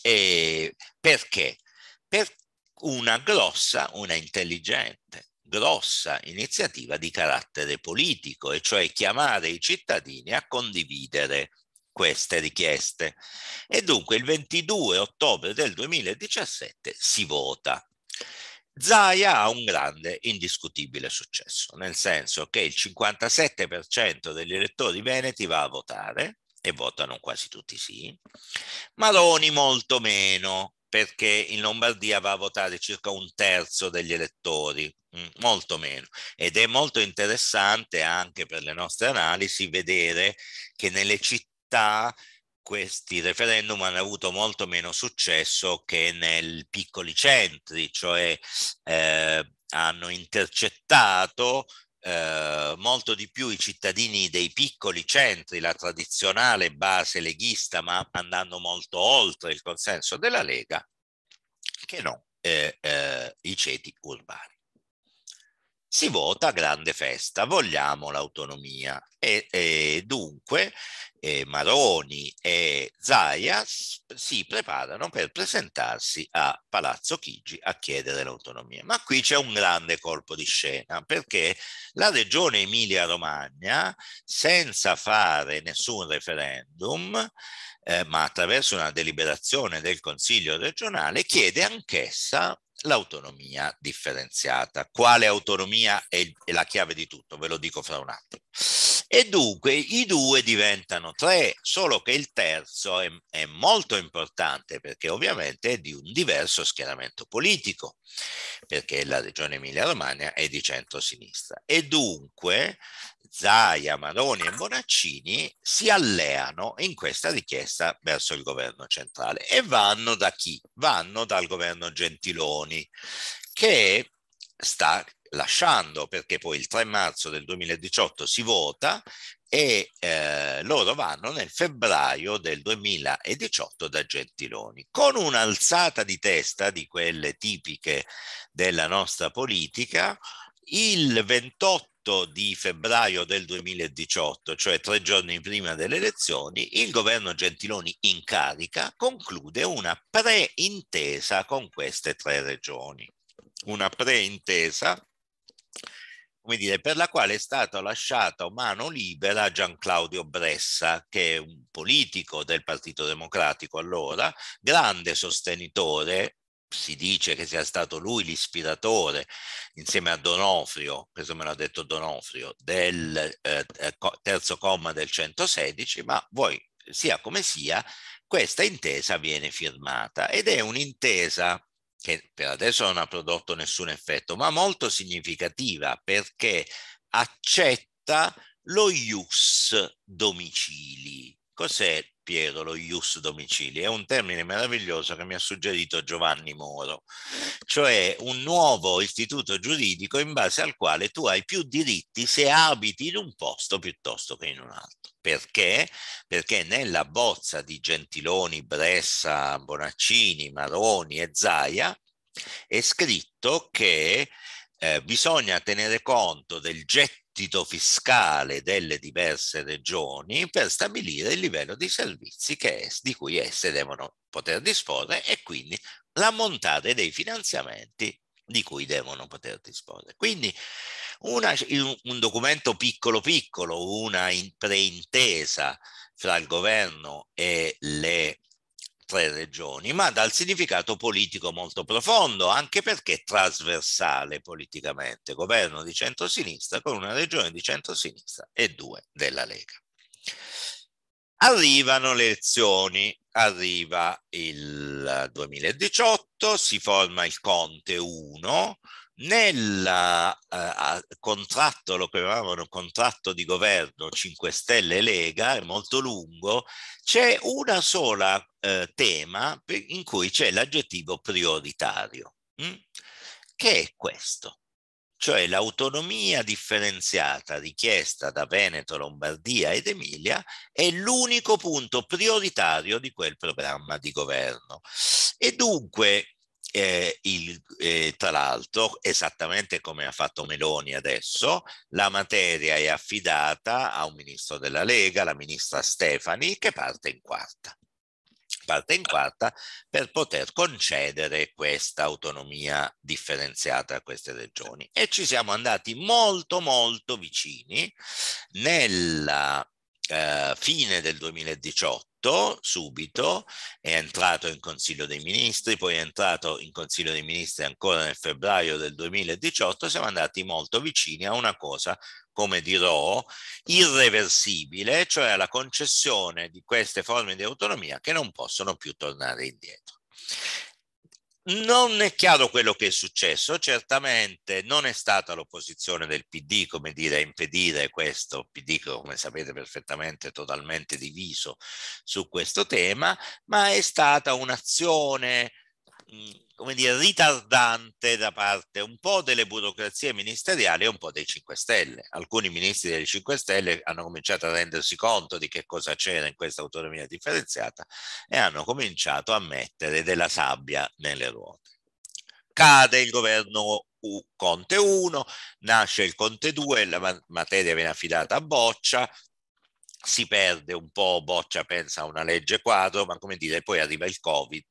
C: E eh, perché? Per una grossa, una intelligente, grossa iniziativa di carattere politico, e cioè chiamare i cittadini a condividere queste richieste. E dunque il 22 ottobre del 2017 si vota. Zaia ha un grande, indiscutibile successo, nel senso che il 57% degli elettori veneti va a votare, e votano quasi tutti sì, Maroni molto meno, perché in Lombardia va a votare circa un terzo degli elettori, mm, molto meno. Ed è molto interessante anche per le nostre analisi vedere che nelle città questi referendum hanno avuto molto meno successo che nei piccoli centri, cioè eh, hanno intercettato eh, molto di più i cittadini dei piccoli centri, la tradizionale base leghista, ma andando molto oltre il consenso della Lega, che non eh, eh, i ceti urbani si vota grande festa, vogliamo l'autonomia. E, e dunque eh, Maroni e Zaia si preparano per presentarsi a Palazzo Chigi a chiedere l'autonomia. Ma qui c'è un grande colpo di scena perché la regione Emilia-Romagna, senza fare nessun referendum, eh, ma attraverso una deliberazione del Consiglio regionale, chiede anch'essa l'autonomia differenziata. Quale autonomia è, è la chiave di tutto? Ve lo dico fra un attimo. E dunque i due diventano tre, solo che il terzo è, è molto importante perché ovviamente è di un diverso schieramento politico, perché la regione Emilia-Romagna è di centro-sinistra. E dunque Zaia, Maroni e Bonaccini si alleano in questa richiesta verso il governo centrale. E vanno da chi? Vanno dal governo Gentiloni, che sta lasciando perché poi il 3 marzo del 2018 si vota e eh, loro vanno nel febbraio del 2018 da Gentiloni, con un'alzata di testa di quelle tipiche della nostra politica, il 28 di febbraio del 2018, cioè tre giorni prima delle elezioni, il governo Gentiloni in carica conclude una preintesa con queste tre regioni. Una preintesa come dire, per la quale è stata lasciata mano libera Gian Claudio Bressa, che è un politico del Partito Democratico allora, grande sostenitore si dice che sia stato lui l'ispiratore, insieme a Donofrio, questo me l'ha detto Donofrio, del eh, terzo comma del 116, ma voi, sia come sia, questa intesa viene firmata ed è un'intesa che per adesso non ha prodotto nessun effetto, ma molto significativa perché accetta lo ius domicili, Cos'è Piero lo ius domicili? È un termine meraviglioso che mi ha suggerito Giovanni Moro, cioè un nuovo istituto giuridico in base al quale tu hai più diritti se abiti in un posto piuttosto che in un altro. Perché? Perché nella bozza di Gentiloni, Bressa, Bonaccini, Maroni e Zaia è scritto che eh, bisogna tenere conto del getto gettito fiscale delle diverse regioni per stabilire il livello di servizi es, di cui esse devono poter disporre e quindi l'ammontare dei finanziamenti di cui devono poter disporre. Quindi una, un documento piccolo piccolo, una preintesa fra il governo e le tre regioni, ma dal significato politico molto profondo, anche perché trasversale politicamente, governo di centrosinistra con una regione di centrosinistra e due della Lega. Arrivano le elezioni, arriva il 2018, si forma il Conte 1, nel eh, contratto, lo chiamavano contratto di governo 5 Stelle Lega, è molto lungo, c'è una sola eh, tema in cui c'è l'aggettivo prioritario, mh? Mm? che è questo, cioè l'autonomia differenziata richiesta da Veneto, Lombardia ed Emilia è l'unico punto prioritario di quel programma di governo. E dunque eh, il, eh, tra l'altro, esattamente come ha fatto Meloni adesso, la materia è affidata a un ministro della Lega, la ministra Stefani, che parte in quarta parte in quarta per poter concedere questa autonomia differenziata a queste regioni e ci siamo andati molto molto vicini nella eh, fine del 2018, subito, è entrato in Consiglio dei Ministri, poi è entrato in Consiglio dei Ministri ancora nel febbraio del 2018, siamo andati molto vicini a una cosa, come dirò, irreversibile, cioè alla concessione di queste forme di autonomia che non possono più tornare indietro. Non è chiaro quello che è successo, certamente non è stata l'opposizione del PD come dire, a impedire questo, il PD come sapete perfettamente totalmente diviso su questo tema, ma è stata un'azione come dire, ritardante da parte un po' delle burocrazie ministeriali e un po' dei 5 Stelle. Alcuni ministri dei 5 Stelle hanno cominciato a rendersi conto di che cosa c'era in questa autonomia differenziata e hanno cominciato a mettere della sabbia nelle ruote. Cade il governo Conte 1, nasce il Conte 2, la materia viene affidata a Boccia, si perde un po', Boccia pensa a una legge quadro, ma come dire, poi arriva il Covid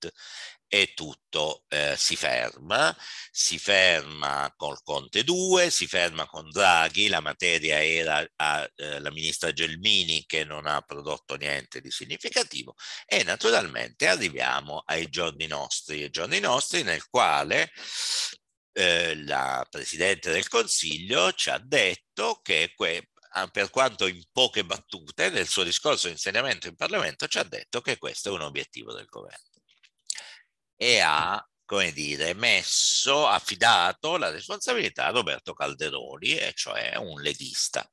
C: e tutto eh, si ferma, si ferma col Conte 2, si ferma con Draghi, la materia era alla eh, ministra Gelmini che non ha prodotto niente di significativo e naturalmente arriviamo ai giorni nostri, ai giorni nostri nel quale eh, la Presidente del Consiglio ci ha detto che que- per quanto in poche battute nel suo discorso di insegnamento in Parlamento ci ha detto che questo è un obiettivo del governo e ha, come dire, messo, affidato la responsabilità a Roberto Calderoni, e cioè un leghista.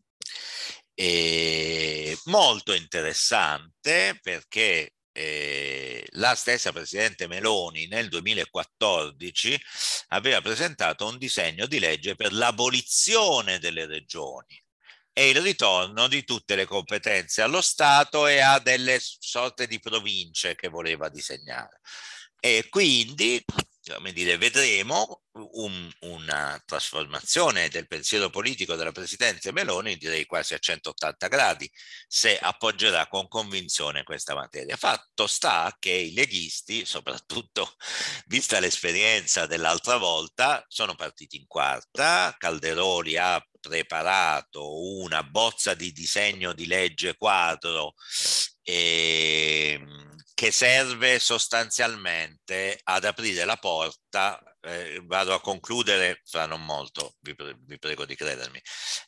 C: E molto interessante perché eh, la stessa Presidente Meloni nel 2014 aveva presentato un disegno di legge per l'abolizione delle regioni e il ritorno di tutte le competenze allo Stato e a delle sorte di province che voleva disegnare. E quindi, come dire, vedremo un, una trasformazione del pensiero politico della Presidente Meloni, direi quasi a 180 gradi, se appoggerà con convinzione questa materia. Fatto sta che i leghisti, soprattutto vista l'esperienza dell'altra volta, sono partiti in quarta, Calderoli ha preparato una bozza di disegno di legge quadro e ehm, che serve sostanzialmente ad aprire la porta, eh, vado a concludere fra non molto, vi, pre- vi prego di credermi,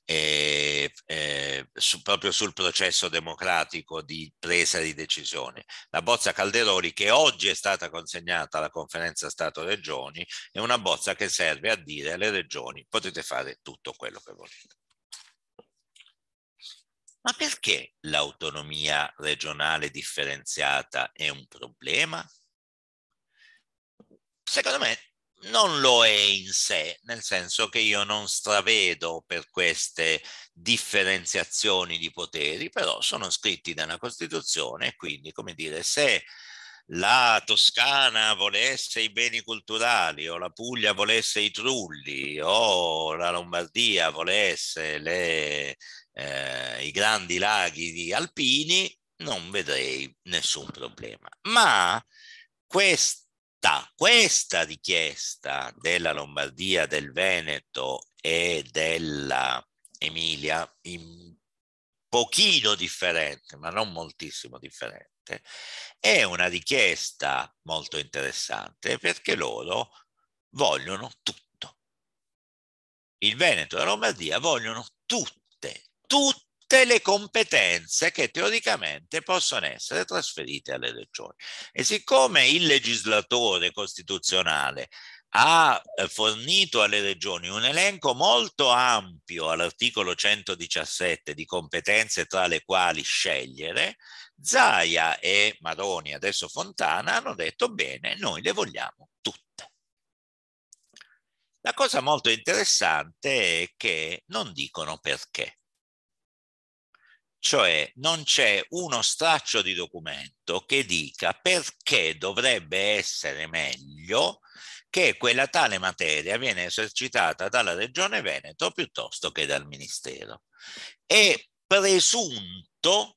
C: eh, eh, su, proprio sul processo democratico di presa di decisioni. La bozza Calderoli che oggi è stata consegnata alla conferenza Stato-Regioni è una bozza che serve a dire alle regioni potete fare tutto quello che volete. Ma perché l'autonomia regionale differenziata è un problema? Secondo me non lo è in sé, nel senso che io non stravedo per queste differenziazioni di poteri, però sono scritti dalla Costituzione quindi, come dire, se la Toscana volesse i beni culturali o la Puglia volesse i trulli o la Lombardia volesse le eh, i grandi laghi alpini, non vedrei nessun problema. Ma questa, questa richiesta della Lombardia, del Veneto e dell'Emilia, in pochino differente, ma non moltissimo differente, è una richiesta molto interessante perché loro vogliono tutto. Il Veneto e la Lombardia vogliono tutte tutte le competenze che teoricamente possono essere trasferite alle regioni. E siccome il legislatore costituzionale ha eh, fornito alle regioni un elenco molto ampio all'articolo 117 di competenze tra le quali scegliere, Zaia e Maroni, adesso Fontana, hanno detto bene, noi le vogliamo tutte. La cosa molto interessante è che non dicono perché cioè non c'è uno straccio di documento che dica perché dovrebbe essere meglio che quella tale materia viene esercitata dalla Regione Veneto piuttosto che dal Ministero. È presunto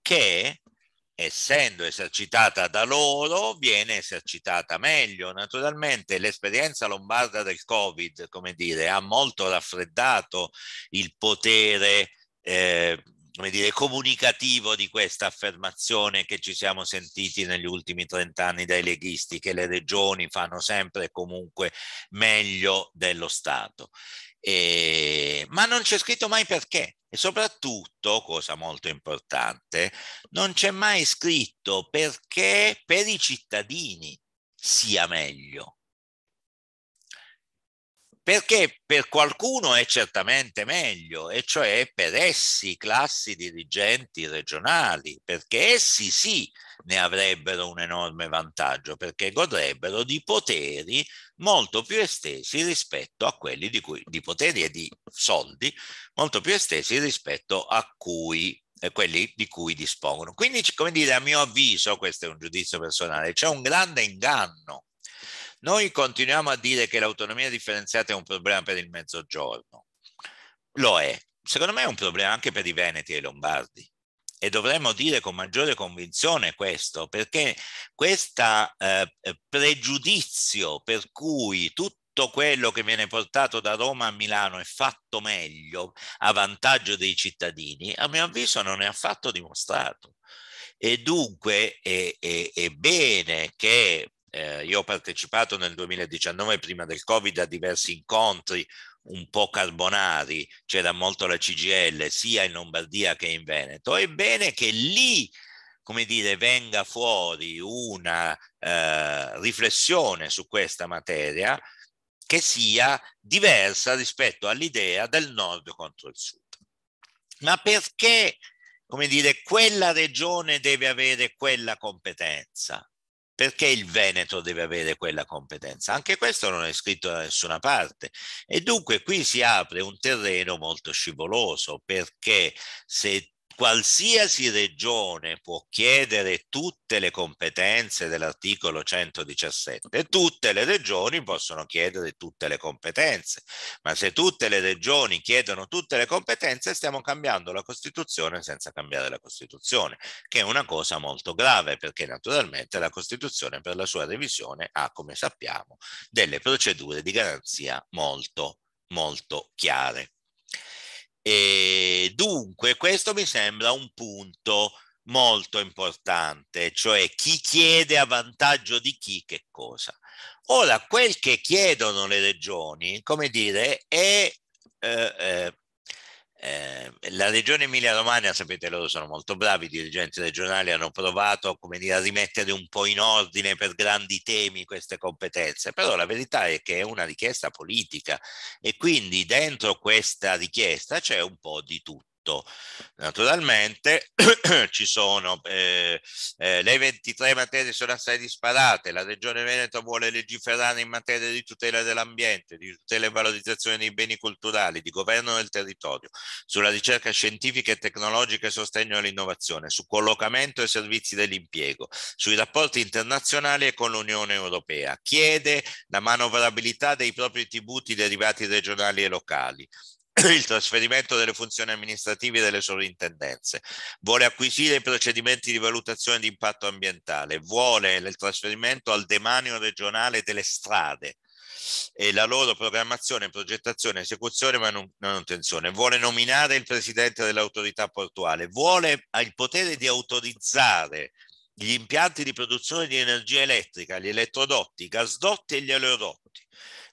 C: che essendo esercitata da loro, viene esercitata meglio. Naturalmente l'esperienza lombarda del Covid, come dire, ha molto raffreddato il potere eh, come dire, comunicativo di questa affermazione che ci siamo sentiti negli ultimi trent'anni dai leghisti, che le regioni fanno sempre e comunque meglio dello Stato. E... ma non c'è scritto mai perché e soprattutto, cosa molto importante, non c'è mai scritto perché per i cittadini sia meglio perché per qualcuno è certamente meglio, e cioè per essi classi dirigenti regionali, perché essi sì ne avrebbero un enorme vantaggio, perché godrebbero di poteri molto più estesi rispetto a quelli di, cui, di poteri e di soldi molto più estesi rispetto a cui eh, quelli di cui dispongono. Quindi, come dire, a mio avviso, questo è un giudizio personale, c'è un grande inganno noi continuiamo a dire che l'autonomia differenziata è un problema per il mezzogiorno. Lo è. Secondo me è un problema anche per i veneti e i lombardi e dovremmo dire con maggiore convinzione questo, perché questo eh, pregiudizio per cui tutto quello che viene portato da Roma a Milano è fatto meglio a vantaggio dei cittadini, a mio avviso non è affatto dimostrato. E dunque è, è, è bene che eh, io ho partecipato nel 2019, prima del Covid, a diversi incontri un po' carbonari, c'era molto la CGL sia in Lombardia che in Veneto. È bene che lì come dire, venga fuori una eh, riflessione su questa materia che sia diversa rispetto all'idea del nord contro il sud. Ma perché, come dire, quella regione deve avere quella competenza? Perché il Veneto deve avere quella competenza? Anche questo non è scritto da nessuna parte. E dunque qui si apre un terreno molto scivoloso perché se qualsiasi regione può chiedere tutte le competenze dell'articolo 117, tutte le regioni possono chiedere tutte le competenze, ma se tutte le regioni chiedono tutte le competenze stiamo cambiando la Costituzione senza cambiare la Costituzione, che è una cosa molto grave perché naturalmente la Costituzione per la sua revisione ha, come sappiamo, delle procedure di garanzia molto, molto chiare. E dunque, questo mi sembra un punto molto importante, cioè chi chiede a vantaggio di chi che cosa. Ora, quel che chiedono le regioni, come dire, è eh, eh, Ehm, la regione Emilia-Romagna, sapete, loro sono molto bravi, i dirigenti regionali hanno provato come dire, a rimettere un po' in ordine per grandi temi queste competenze, però la verità è che è una richiesta politica e quindi dentro questa richiesta c'è un po' di tutto tutto. Naturalmente ci sono eh, eh, le 23 materie sono assai disparate, la Regione Veneto vuole legiferare in materia di tutela dell'ambiente, di tutela e valorizzazione dei beni culturali, di governo del territorio, sulla ricerca scientifica e tecnologica e sostegno all'innovazione, su collocamento e servizi dell'impiego, sui rapporti internazionali e con l'Unione Europea. Chiede la manovrabilità dei propri tributi derivati regionali e locali il trasferimento delle funzioni amministrative e delle sovrintendenze, vuole acquisire i procedimenti di valutazione di impatto ambientale, vuole il trasferimento al demanio regionale delle strade e la loro programmazione, progettazione, esecuzione e manutenzione, vuole nominare il presidente dell'autorità portuale, vuole il potere di autorizzare gli impianti di produzione di energia elettrica, gli elettrodotti, i gasdotti e gli oleodotti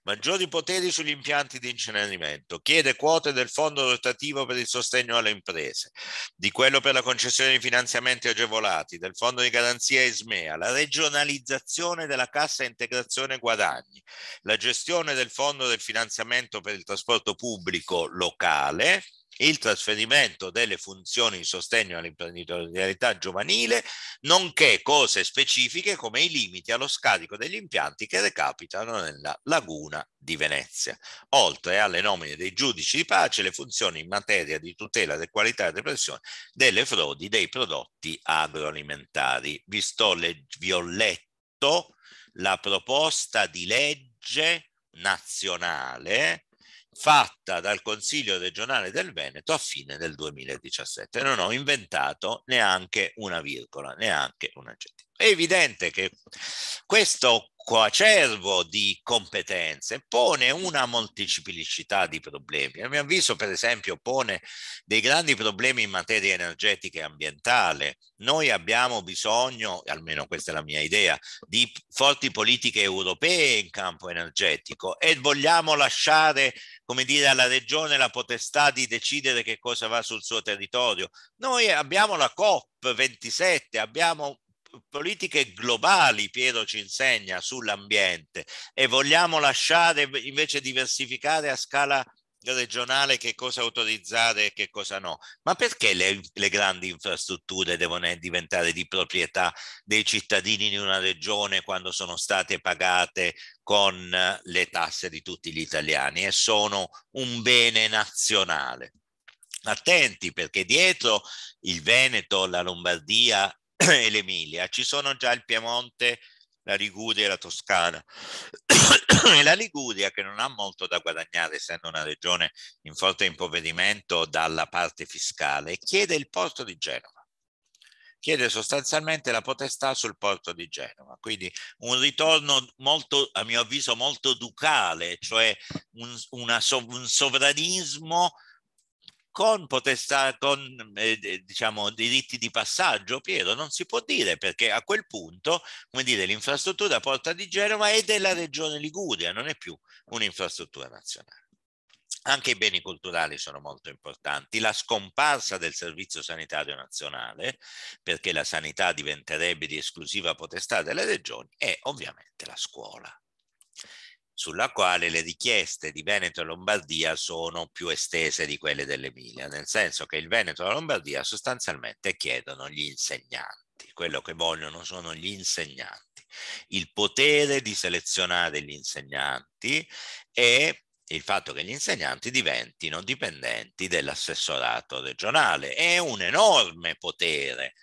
C: maggiori poteri sugli impianti di incenerimento, chiede quote del fondo rotativo per il sostegno alle imprese, di quello per la concessione di finanziamenti agevolati, del fondo di garanzia ISMEA, la regionalizzazione della cassa integrazione guadagni, la gestione del fondo del finanziamento per il trasporto pubblico locale, il trasferimento delle funzioni di sostegno all'imprenditorialità giovanile, nonché cose specifiche come i limiti allo scarico degli impianti che recapitano nella laguna di Venezia, oltre alle nomine dei giudici di pace, e le funzioni in materia di tutela della qualità e repressione delle frodi dei prodotti agroalimentari. Vi, sto le- vi ho letto la proposta di legge nazionale fatta dal Consiglio regionale del Veneto a fine del 2017. Non ho inventato neanche una virgola, neanche un aggettivo. È evidente che questo coacervo di competenze pone una moltiplicità di problemi. A mio avviso, per esempio, pone dei grandi problemi in materia energetica e ambientale. Noi abbiamo bisogno, almeno questa è la mia idea, di forti politiche europee in campo energetico e vogliamo lasciare come dire, alla regione la potestà di decidere che cosa va sul suo territorio. Noi abbiamo la COP27, abbiamo politiche globali, Piero ci insegna, sull'ambiente e vogliamo lasciare invece diversificare a scala regionale che cosa autorizzare e che cosa no. Ma perché le, le, grandi infrastrutture devono diventare di proprietà dei cittadini di una regione quando sono state pagate con eh, le tasse di tutti gli italiani e sono un bene nazionale? Attenti perché dietro il Veneto, la Lombardia e l'Emilia ci sono già il Piemonte la Liguria e la Toscana. e la Liguria che non ha molto da guadagnare, essendo una regione in forte impoverimento dalla parte fiscale, chiede il porto di Genova chiede sostanzialmente la potestà sul porto di Genova, quindi un ritorno molto, a mio avviso molto ducale, cioè un, una, un sovranismo con, potestà, con eh, eh, diciamo, diritti di passaggio, Piero, non si può dire perché a quel punto come dire, l'infrastruttura Porta di Genova è della regione Liguria, non è più un'infrastruttura nazionale. Anche i beni culturali sono molto importanti. La scomparsa del Servizio Sanitario Nazionale, perché la sanità diventerebbe di esclusiva potestà delle regioni, è ovviamente la scuola sulla quale le richieste di Veneto e Lombardia sono più estese di quelle dell'Emilia, nel senso che il Veneto e la Lombardia sostanzialmente chiedono gli insegnanti, quello che vogliono sono gli insegnanti, il potere di selezionare gli insegnanti e il fatto che gli insegnanti diventino dipendenti dell'assessorato regionale. È un enorme potere,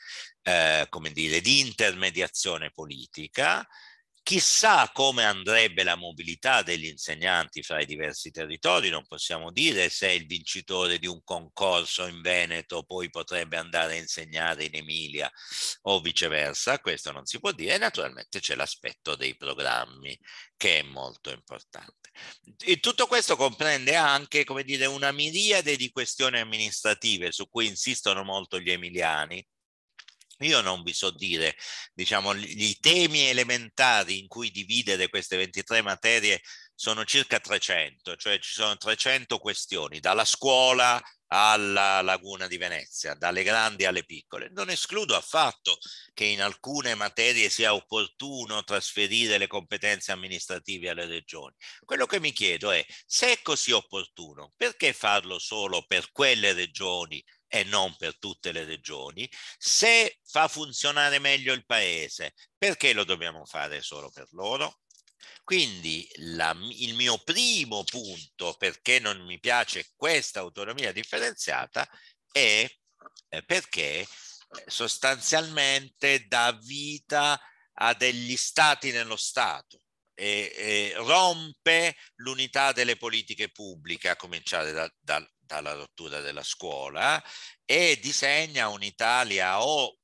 C: eh, come dire, di intermediazione politica Chissà come andrebbe la mobilità degli insegnanti fra i diversi territori, non possiamo dire se il vincitore di un concorso in Veneto poi potrebbe andare a insegnare in Emilia o viceversa, questo non si può dire. naturalmente c'è l'aspetto dei programmi che è molto importante. E tutto questo comprende anche, come dire, una miriade di questioni amministrative su cui insistono molto gli emiliani, io non vi so dire, diciamo, i temi elementari in cui dividere queste 23 materie sono circa 300, cioè ci sono 300 questioni, dalla scuola alla laguna di Venezia, dalle grandi alle piccole. Non escludo affatto che in alcune materie sia opportuno trasferire le competenze amministrative alle regioni. Quello che mi chiedo è, se è così opportuno, perché farlo solo per quelle regioni e non per tutte le regioni, se fa funzionare meglio il paese, perché lo dobbiamo fare solo per loro? Quindi la, il mio primo punto perché non mi piace questa autonomia differenziata è perché sostanzialmente dà vita a degli stati nello Stato e, e rompe l'unità delle politiche pubbliche, a cominciare da, da, la rottura della scuola e disegna un'Italia o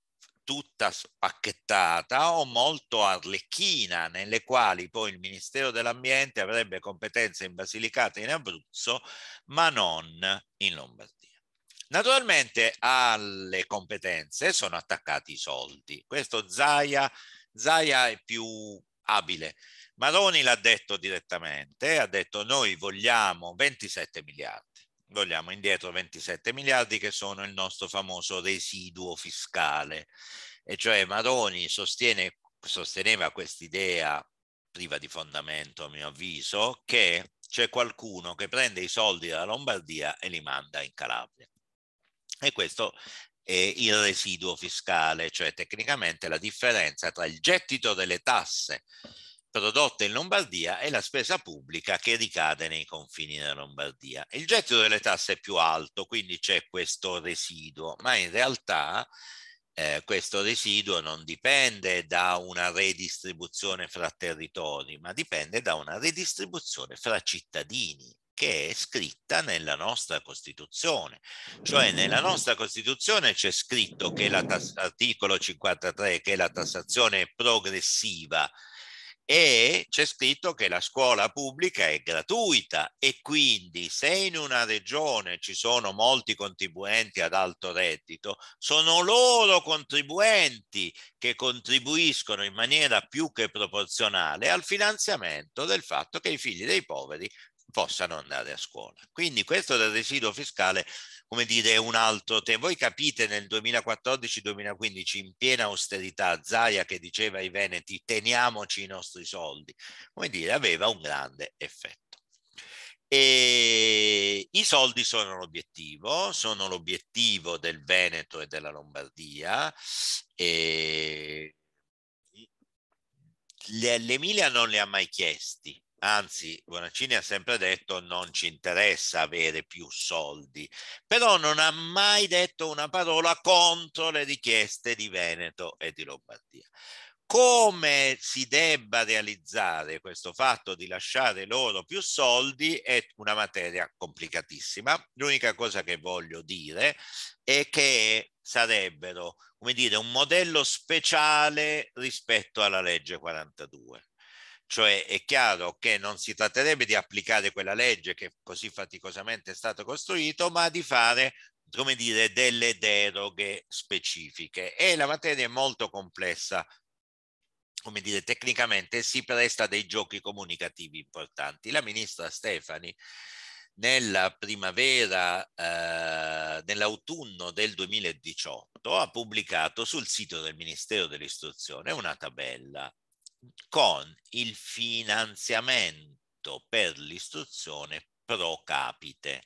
C: tutta spacchettata o molto arlecchina, nelle quali poi il Ministero dell'Ambiente avrebbe competenze in Basilicata e in Abruzzo, ma non in Lombardia. Naturalmente alle competenze sono attaccati i soldi. Questo Zaia, Zaia è più abile. Maroni l'ha detto direttamente, ha detto noi vogliamo 27 miliardi vogliamo indietro 27 miliardi che sono il nostro famoso residuo fiscale. E cioè Maroni sostiene, sosteneva quest'idea priva di fondamento, a mio avviso, che c'è qualcuno che prende i soldi dalla Lombardia e li manda in Calabria. E questo è il residuo fiscale, cioè tecnicamente la differenza tra il gettito delle tasse prodotte in Lombardia e la spesa pubblica che ricade nei confini della Lombardia. Il gettito delle tasse è più alto, quindi c'è questo residuo, ma in realtà eh, questo residuo non dipende da una redistribuzione fra territori, ma dipende da una redistribuzione fra cittadini che è scritta nella nostra Costituzione. Cioè nella nostra Costituzione c'è scritto che l'articolo 53 che la tassazione è progressiva e c'è scritto che la scuola pubblica è gratuita e quindi se in una regione ci sono molti contribuenti ad alto reddito, sono loro contribuenti che contribuiscono in maniera più che proporzionale al finanziamento del fatto che i figli dei poveri possano andare a scuola. Quindi questo del residuo fiscale, come dire, è un altro tema. Voi capite nel 2014-2015, in piena austerità, Zaia che diceva ai Veneti teniamoci i nostri soldi, come dire, aveva un grande effetto. E I soldi sono l'obiettivo, sono l'obiettivo del Veneto e della Lombardia. E l'Emilia non li ha mai chiesti, anzi Bonaccini ha sempre detto non ci interessa avere più soldi, però non ha mai detto una parola contro le richieste di Veneto e di Lombardia. Come si debba realizzare questo fatto di lasciare loro più soldi è una materia complicatissima. L'unica cosa che voglio dire è che sarebbero, come dire, un modello speciale rispetto alla legge 42 cioè è chiaro che non si tratterebbe di applicare quella legge che così faticosamente è stata costruita, ma di fare come dire, delle deroghe specifiche. E la materia è molto complessa, come dire, tecnicamente si presta a dei giochi comunicativi importanti. La ministra Stefani nella primavera, eh, nell'autunno del 2018, ha pubblicato sul sito del Ministero dell'Istruzione una tabella con il finanziamento per l'istruzione pro capite,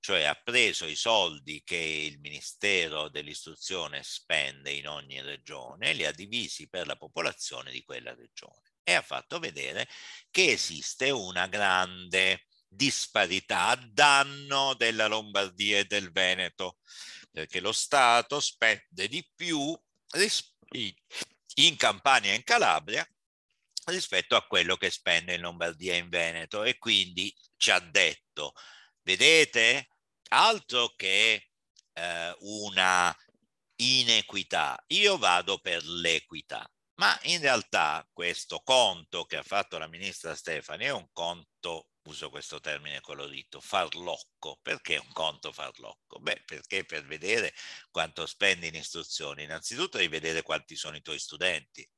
C: cioè ha preso i soldi che il Ministero dell'Istruzione spende in ogni regione, li ha divisi per la popolazione di quella regione e ha fatto vedere che esiste una grande disparità a danno della Lombardia e del Veneto, perché lo Stato spende di più in Campania e in Calabria rispetto a quello che spende in Lombardia e in Veneto e quindi ci ha detto, vedete, altro che eh, una inequità, io vado per l'equità. Ma in realtà questo conto che ha fatto la ministra Stefani è un conto, uso questo termine colorito, farlocco. Perché è un conto farlocco? Beh, perché per vedere quanto spendi in istruzione, innanzitutto devi vedere quanti sono i tuoi studenti,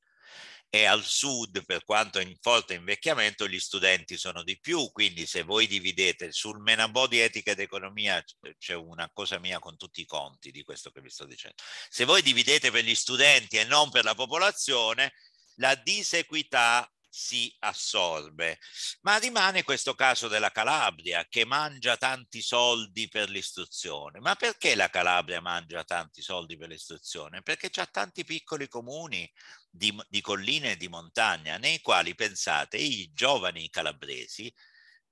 C: e al sud, per quanto in forte invecchiamento, gli studenti sono di più, quindi se voi dividete sul menabò di etica ed economia c'è una cosa mia con tutti i conti di questo che vi sto dicendo. Se voi dividete per gli studenti e non per la popolazione, la disequità si assorbe. Ma rimane questo caso della Calabria che mangia tanti soldi per l'istruzione. Ma perché la Calabria mangia tanti soldi per l'istruzione? Perché ha tanti piccoli comuni di, di colline e di montagna nei quali, pensate, i giovani calabresi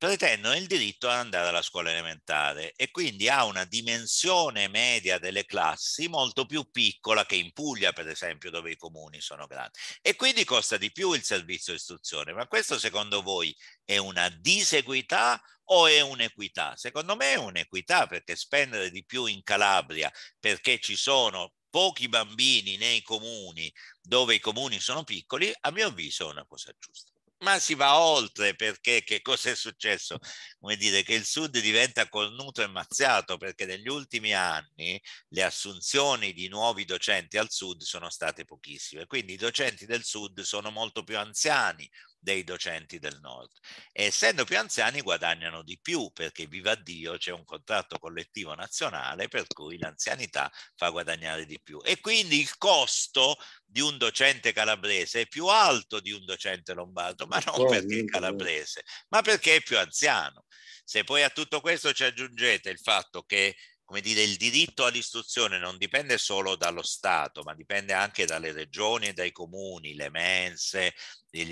C: pretendono il diritto ad andare alla scuola elementare e quindi ha una dimensione media delle classi molto più piccola che in Puglia, per esempio, dove i comuni sono grandi. E quindi costa di più il servizio istruzione. Ma questo secondo voi è una diseguità o è un'equità? Secondo me è un'equità perché spendere di più in Calabria perché ci sono pochi bambini nei comuni dove i comuni sono piccoli, a mio avviso è una cosa giusta ma si va oltre perché che cosa è successo? Come dire che il Sud diventa cornuto e mazziato perché negli ultimi anni le assunzioni di nuovi docenti al Sud sono state pochissime, quindi i docenti del Sud sono molto più anziani dei docenti del nord. E essendo più anziani guadagnano di più perché viva Dio c'è un contratto collettivo nazionale per cui l'anzianità fa guadagnare di più. E quindi il costo di un docente calabrese è più alto di un docente lombardo, ma eh, non certo, perché è certo. calabrese, ma perché è più anziano. Se poi a tutto questo ci aggiungete il fatto che come dire, il diritto all'istruzione non dipende solo dallo Stato, ma dipende anche dalle regioni e dai comuni, le mense, gli,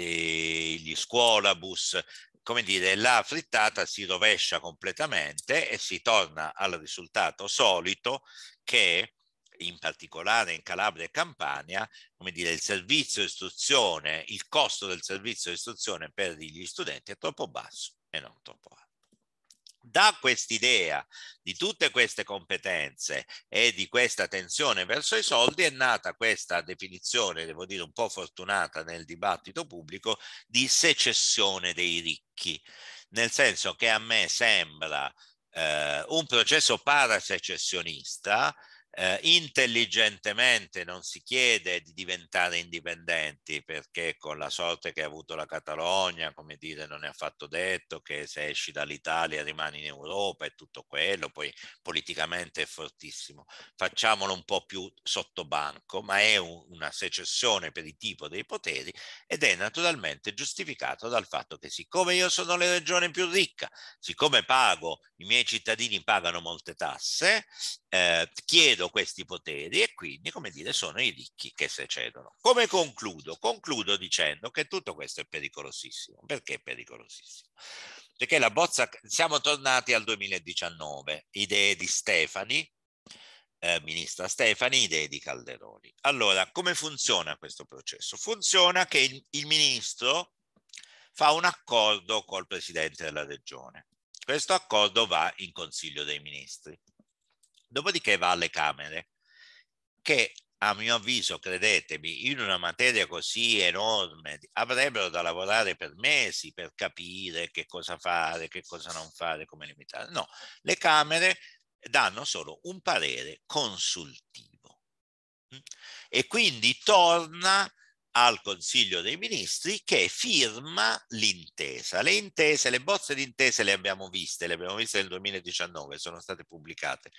C: gli scuolabus, come dire, la frittata si rovescia completamente e si torna al risultato solito che in particolare in Calabria e Campania, come dire, il servizio istruzione, il costo del servizio istruzione per gli studenti è troppo basso e non troppo alto da quest'idea di tutte queste competenze e di questa tensione verso i soldi è nata questa definizione, devo dire un po' fortunata nel dibattito pubblico, di secessione dei ricchi, nel senso che a me sembra eh, un processo parasecessionista eh, intelligentemente non si chiede di diventare indipendenti perché con la sorte che ha avuto la Catalogna, come dire, non è affatto detto che se esci dall'Italia rimani in Europa e tutto quello, poi politicamente è fortissimo. Facciamolo un po' più sottobanco, ma è un, una secessione per il tipo dei poteri ed è naturalmente giustificato dal fatto che siccome io sono la regione più ricca, siccome pago, i miei cittadini pagano molte tasse, eh, chiedo cedo questi poteri e quindi, come dire, sono i ricchi che se cedono. Come concludo? Concludo dicendo che tutto questo è pericolosissimo. Perché è pericolosissimo? Perché la bozza, siamo tornati al 2019, idee di Stefani, eh, ministra Stefani, idee di Calderoni. Allora, come funziona questo processo? Funziona che il, il ministro fa un accordo col presidente della regione. Questo accordo va in Consiglio dei Ministri. Dopodiché va alle Camere, che a mio avviso, credetemi, in una materia così enorme avrebbero da lavorare per mesi per capire che cosa fare, che cosa non fare, come limitare. No, le Camere danno solo un parere consultivo. E quindi torna al Consiglio dei Ministri che firma l'intesa. Le intese, le bozze di intese le abbiamo viste, le abbiamo viste nel 2019, sono state pubblicate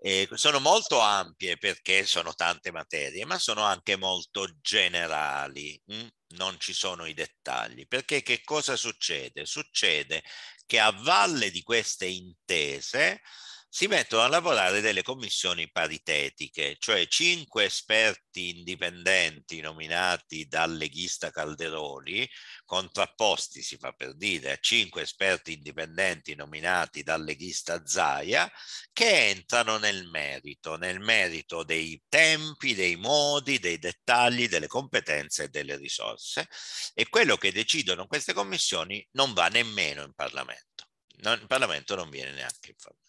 C: eh, sono molto ampie perché sono tante materie, ma sono anche molto generali, mh? Mm? non ci sono i dettagli, perché che cosa succede? Succede che a valle di queste intese si mettono a lavorare delle commissioni paritetiche, cioè cinque esperti indipendenti nominati dal leghista Calderoli, contrapposti si fa per dire a cinque esperti indipendenti nominati dal leghista Zaia, che entrano nel merito, nel merito dei tempi, dei modi, dei dettagli, delle competenze e delle risorse e quello che decidono queste commissioni non va nemmeno in Parlamento. Non, il Parlamento non viene neanche informato.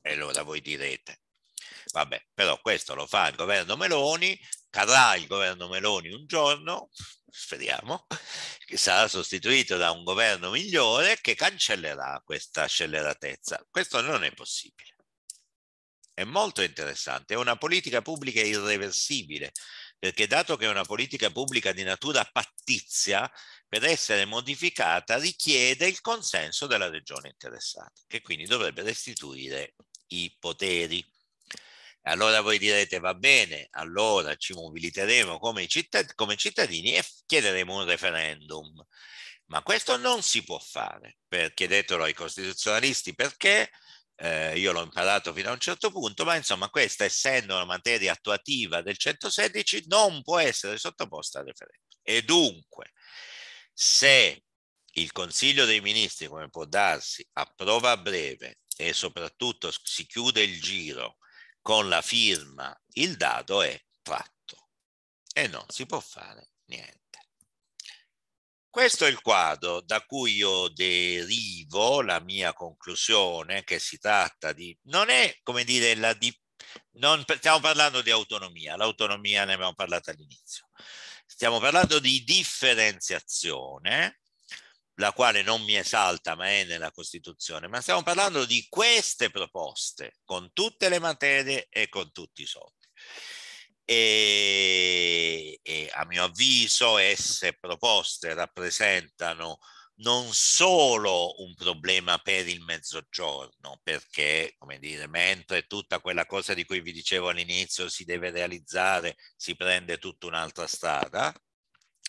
C: E allora voi direte, vabbè, però questo lo fa il governo Meloni, cadrà il governo Meloni un giorno, speriamo, che sarà sostituito da un governo migliore che cancellerà questa scelleratezza. Questo non è possibile. È molto interessante, è una politica pubblica irreversibile, perché dato che è una politica pubblica di natura pattizia, per essere modificata richiede il consenso della regione interessata, che quindi dovrebbe restituire i poteri. Allora voi direte va bene, allora ci mobiliteremo come, cittad come cittadini e chiederemo un referendum. Ma questo non si può fare, per, chiedetelo ai costituzionalisti perché, eh, io l'ho imparato fino a un certo punto, ma insomma questa essendo una materia attuativa del 116 non può essere sottoposta a referendum. E dunque, se il Consiglio dei Ministri, come può darsi, approva a breve e soprattutto si chiude il giro con la firma, il dato è fatto e non si può fare niente. Questo è il quadro da cui io derivo la mia conclusione che si tratta di, non è come dire, la di, non, stiamo parlando di autonomia, l'autonomia ne abbiamo parlato all'inizio, stiamo parlando di differenziazione, la quale non mi esalta ma è nella Costituzione, ma stiamo parlando di queste proposte con tutte le materie e con tutti i sotto e, e a mio avviso esse proposte rappresentano non solo un problema per il mezzogiorno, perché, come dire, mentre tutta quella cosa di cui vi dicevo all'inizio si deve realizzare, si prende tutta un'altra strada,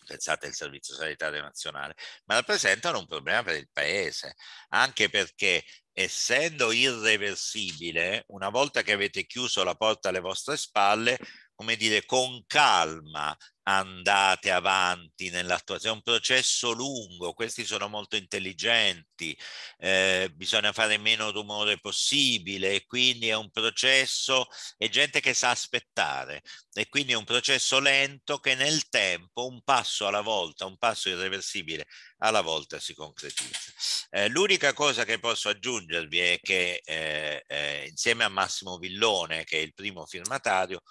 C: pensate al Servizio Sanitario Nazionale, ma rappresentano un problema per il Paese, anche perché essendo irreversibile, una volta che avete chiuso la porta alle vostre spalle, come dire, con calma andate avanti nell'attuazione, è un processo lungo, questi sono molto intelligenti, eh, bisogna fare meno rumore possibile quindi è un processo, è gente che sa aspettare e quindi è un processo lento che nel tempo, un passo alla volta, un passo irreversibile alla volta si concretizza. Eh, l'unica cosa che posso aggiungervi è che eh, eh insieme a Massimo Villone, che è il primo firmatario,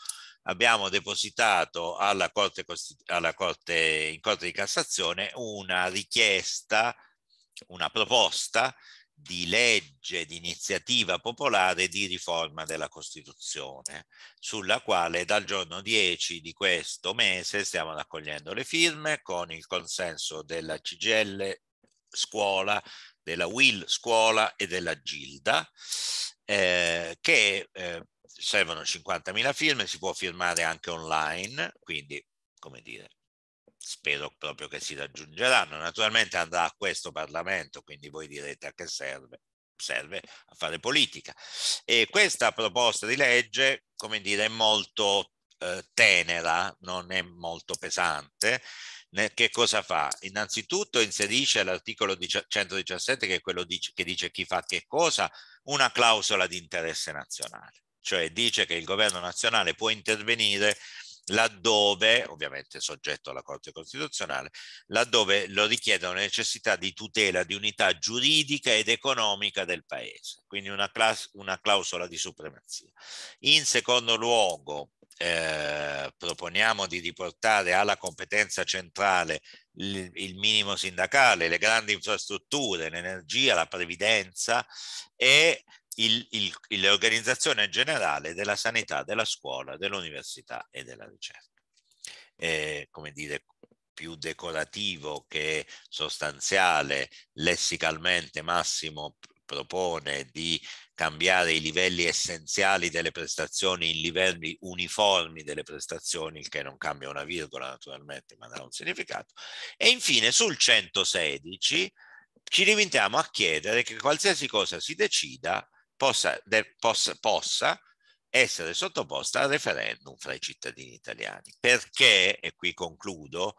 C: abbiamo depositato alla corte, alla corte, in Corte di Cassazione una richiesta, una proposta di legge di iniziativa popolare di riforma della Costituzione, sulla quale dal giorno 10 di questo mese stiamo raccogliendo le firme con il consenso della CGL Scuola, della Will Scuola e della Gilda, eh, che eh, servono 50.000 firme, si può firmare anche online, quindi come dire, spero proprio che si raggiungeranno. Naturalmente andrà a questo Parlamento, quindi voi direte a che serve, serve a fare politica. E questa proposta di legge, come dire, è molto eh, tenera, non è molto pesante. Che cosa fa? Innanzitutto inserisce l'articolo 117, che è quello che dice chi fa che cosa, una clausola di interesse nazionale cioè dice che il governo nazionale può intervenire laddove, ovviamente soggetto alla Corte Costituzionale, laddove lo richieda una necessità di tutela di unità giuridica ed economica del Paese, quindi una, class- una clausola di supremazia. In secondo luogo, eh, proponiamo di riportare alla competenza centrale il, il minimo sindacale, le grandi infrastrutture, l'energia, la previdenza e il, il, l'organizzazione generale della sanità, della scuola, dell'università e della ricerca. Eh, come dire, più decorativo che sostanziale, lessicalmente Massimo propone di cambiare i livelli essenziali delle prestazioni in livelli uniformi delle prestazioni, il che non cambia una virgola naturalmente, ma dà un significato. E infine sul 116 ci limitiamo a chiedere che qualsiasi cosa si decida possa, de, possa, possa essere sottoposta al referendum fra i cittadini italiani. Perché, e qui concludo,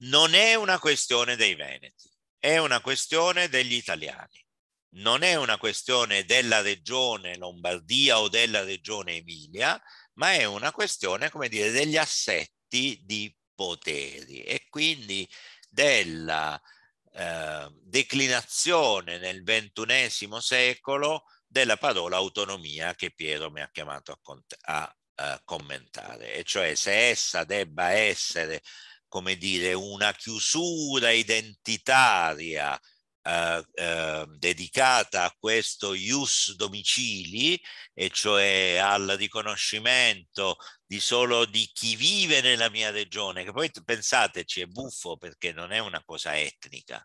C: non è una questione dei Veneti, è una questione degli italiani. Non è una questione della regione Lombardia o della regione Emilia, ma è una questione, come dire, degli assetti di poteri e quindi della eh, declinazione nel ventunesimo secolo della parola autonomia che Piero mi ha chiamato a, a commentare, e cioè se essa debba essere, come dire, una chiusura identitaria eh, eh, dedicata a questo ius domicili, e cioè al riconoscimento di solo di chi vive nella mia regione, che poi pensateci è buffo perché non è una cosa etnica,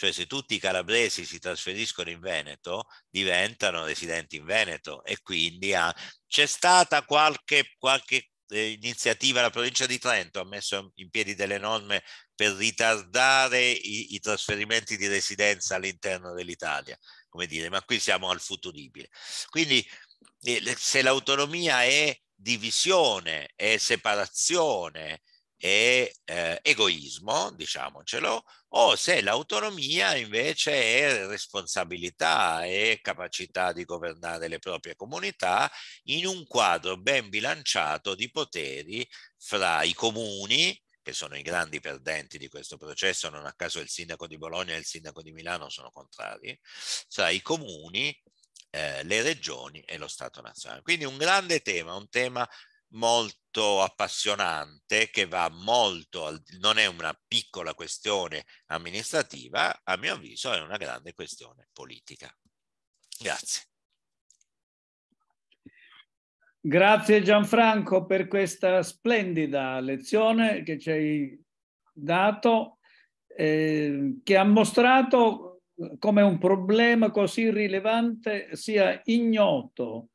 C: cioè se tutti i calabresi si trasferiscono in Veneto, diventano residenti in Veneto e quindi ha... c'è stata qualche, qualche eh, iniziativa, la provincia di Trento ha messo in piedi delle norme per ritardare i, i trasferimenti di residenza all'interno dell'Italia, come dire, ma qui siamo al futuribile. Quindi eh, se l'autonomia è divisione, è separazione, è egoismo, diciamocelo, o se l'autonomia invece è responsabilità e capacità di governare le proprie comunità in un quadro ben bilanciato di poteri fra i comuni, che sono i grandi perdenti di questo processo, non a caso il sindaco di Bologna e il sindaco di Milano sono contrari, tra i comuni, eh, le regioni e lo Stato nazionale. Quindi un grande tema, un tema molto appassionante che va molto, al, non è una piccola questione amministrativa, a mio avviso è una grande questione politica. Grazie.
B: Grazie Gianfranco per questa splendida lezione che ci hai dato, eh, che ha mostrato come un problema così rilevante sia ignoto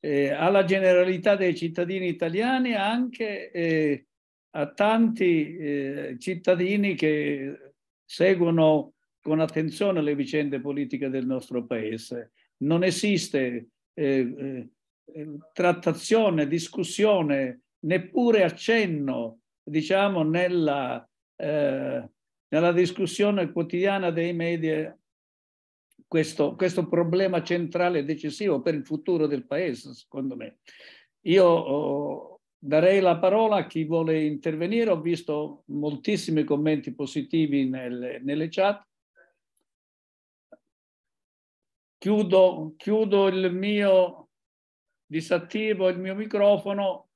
B: eh, alla generalità dei cittadini italiani, anche eh, a tanti eh, cittadini che seguono con attenzione le vicende politiche del nostro Paese. Non esiste eh, eh, trattazione, discussione, neppure accenno, diciamo, nella, eh, nella discussione quotidiana dei media questo, questo problema centrale e decisivo per il futuro del Paese, secondo me. Io oh, darei la parola a chi vuole intervenire, ho visto moltissimi commenti positivi nel, nelle chat. Chiudo, chiudo il mio, disattivo il mio microfono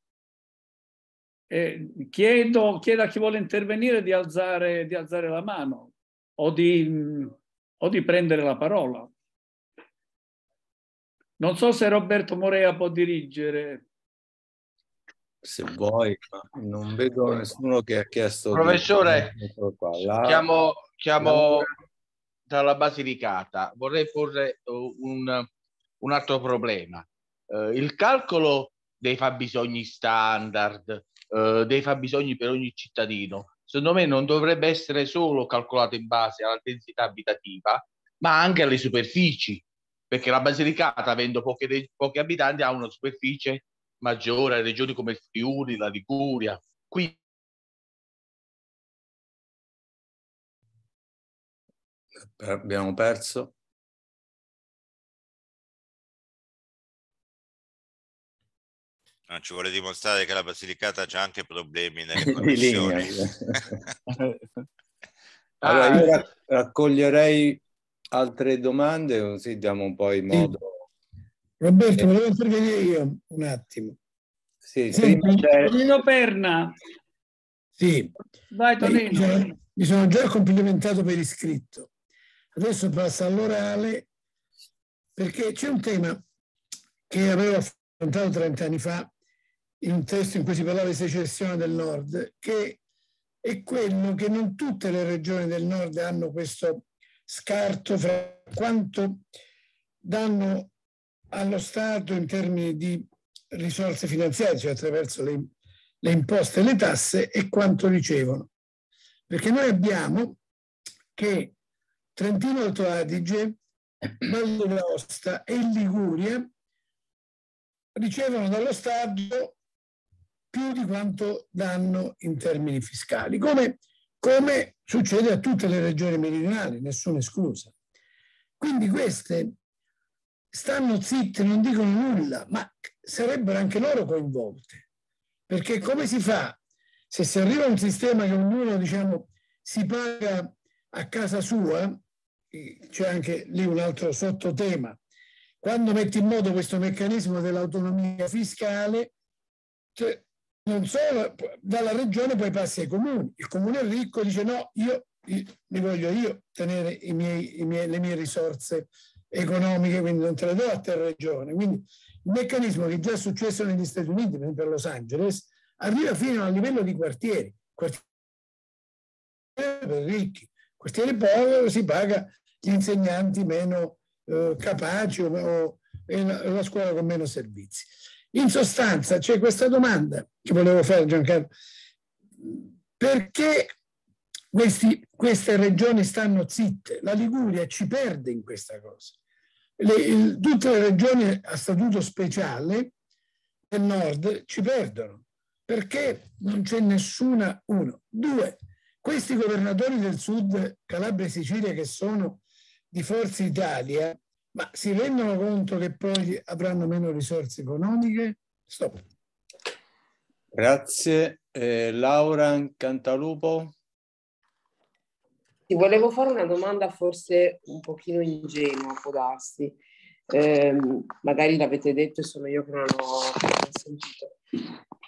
B: e chiedo, chiedo, a chi vuole intervenire di alzare, di alzare la mano o di mh, o di prendere la parola. Non so se Roberto Morea può dirigere.
A: Se vuoi, non vedo nessuno
E: che ha chiesto. Professore, di... La... chiamo, chiamo La... dalla Basilicata. Vorrei porre eh, un, un altro problema. Eh, il calcolo dei fabbisogni standard, eh, dei fabbisogni per ogni cittadino, secondo me non dovrebbe essere solo calcolato in base alla densità abitativa, ma anche alle superfici, perché la Basilicata, avendo pochi, pochi abitanti, ha una
A: superficie maggiore a regioni come il Friuli, la Liguria. Qui... Eh, abbiamo perso.
C: non ci vuole dimostrare che la Basilicata c'ha anche problemi nelle connessioni.
E: allora, ah, io eh. rac- raccoglierei altre domande così diamo un po' in modo.
A: Roberto, eh. volevo intervenire
B: io un attimo. Sì, sì Tonino Perna.
F: Sì. Vai eh, Tonino. Mi sono già complimentato per iscritto. Adesso passa all'orale perché c'è un tema che avevo affrontato 30 anni fa in un testo in cui si parlava di secessione del nord, che è quello che non tutte le regioni del nord hanno questo scarto fra quanto danno allo Stato in termini di risorse finanziarie, cioè attraverso le, le imposte e le tasse, e quanto ricevono. Perché noi abbiamo che Trentino Alto Adige, Valle d'Aosta e Liguria ricevono dallo Stato più di quanto danno in termini fiscali, come, come succede a tutte le regioni meridionali, nessuna esclusa. Quindi queste stanno zitte, non dicono nulla, ma sarebbero anche loro coinvolte. Perché come si fa se si arriva a un sistema che ognuno diciamo, si paga a casa sua, c'è anche lì un altro sottotema, quando metti in moto questo meccanismo dell'autonomia fiscale, cioè, non solo dalla regione poi passa ai comuni. Il comune ricco dice no, io, io mi voglio io tenere i miei, i miei, le mie risorse economiche, quindi non te le do a te regione. Quindi il meccanismo che già è successo negli Stati Uniti, per esempio Los Angeles, arriva fino al livello di quartieri. Quartieri per ricchi, quartieri poveri si paga gli insegnanti meno eh, capaci o, o la scuola con meno servizi. In sostanza c'è questa domanda che volevo fare Giancarlo, perché questi, queste regioni stanno zitte? La Liguria ci perde in questa cosa. Le, il, tutte le regioni a statuto speciale del nord ci perdono perché non c'è nessuna, uno. Due, questi governatori del sud, Calabria e Sicilia, che sono di Forza Italia, ma si rendono conto che poi avranno meno risorse economiche? Stop.
E: Grazie. Eh, Laura
G: Cantalupo. Ti volevo fare una domanda forse un pochino ingenua, può darsi. Eh, magari l'avete detto e sono io che non ho sentito.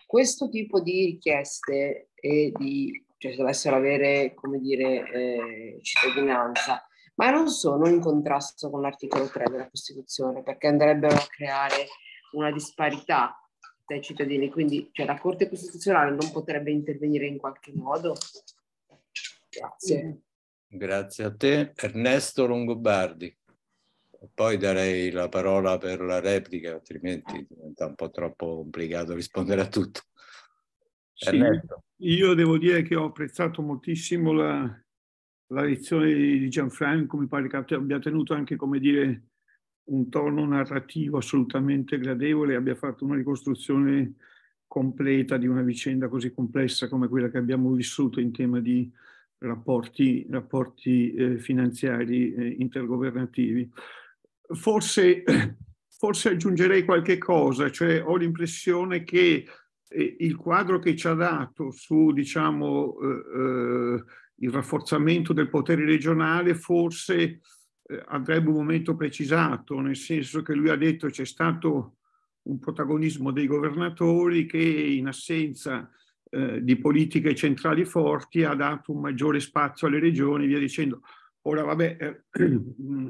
G: Questo tipo di richieste e di, cioè se dovessero avere, come dire, eh, cittadinanza, ma non sono in contrasto con l'articolo 3 della Costituzione, perché andrebbero a creare una disparità dai cittadini, quindi cioè, la Corte Costituzionale non potrebbe intervenire in qualche modo. Grazie. Mm-hmm.
E: Grazie a te. Ernesto Longobardi. Poi darei la parola per la replica, altrimenti diventa un po' troppo complicato rispondere a tutto. Sì, Ernesto. Io devo dire
D: che ho apprezzato moltissimo la, la lezione di Gianfranco mi pare che abbia tenuto anche, come dire, un tono narrativo assolutamente gradevole, abbia fatto una ricostruzione completa di una vicenda così complessa come quella che abbiamo vissuto in tema di rapporti, rapporti eh, finanziari eh, intergovernativi. Forse, forse, aggiungerei qualche cosa, cioè ho l'impressione che eh, il quadro che ci ha dato su, diciamo, eh, eh, il rafforzamento del potere regionale forse eh, avrebbe un momento precisato, nel senso che lui ha detto c'è stato un protagonismo dei governatori che in assenza eh, di politiche centrali forti ha dato un maggiore spazio alle regioni, via dicendo. Ora vabbè, eh, mm,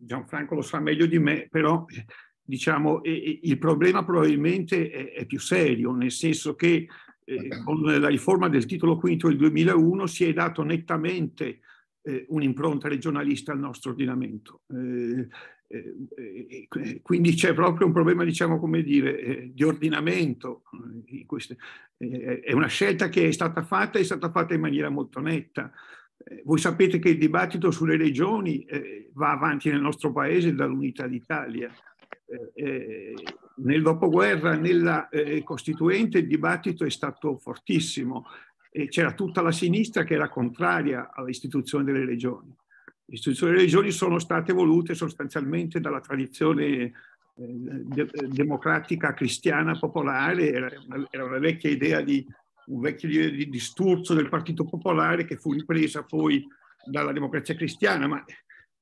D: Gianfranco lo sa meglio di me, però eh, diciamo, il problema probabilmente è, più serio, nel senso che eh, con eh, la riforma del titolo quinto del 2001 si è dato nettamente eh, un'impronta regionalista al nostro ordinamento. Eh, eh quindi c'è proprio un problema, diciamo, come dire, di ordinamento. è una scelta che è stata fatta, e è stata fatta in maniera molto netta. voi sapete che il dibattito sulle regioni va avanti nel nostro paese dall'unità d'Italia.
A: Eh, eh,
D: nel dopoguerra, nella eh, eh, Costituente, il dibattito è stato fortissimo e c'era tutta la sinistra che era contraria all'istituzione delle regioni. Le istituzioni delle regioni sono state volute sostanzialmente dalla tradizione eh, de democratica cristiana popolare, era una, era una vecchia idea di un vecchio di disturzo del Partito Popolare che fu ripresa poi dalla democrazia cristiana, ma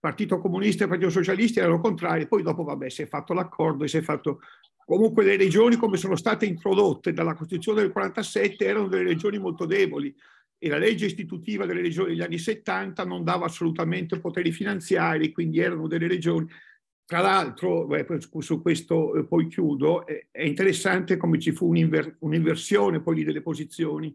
D: Partito Comunista e Partito Socialista erano contrari, poi dopo vabbè si è fatto l'accordo e si è fatto... Comunque le regioni come sono state introdotte dalla Costituzione del 47 erano delle regioni molto deboli e la legge istitutiva delle regioni degli anni 70 non dava assolutamente poteri finanziari, quindi erano delle regioni... Tra l'altro, su questo eh, poi chiudo, è interessante come ci fu un'inversione poi delle posizioni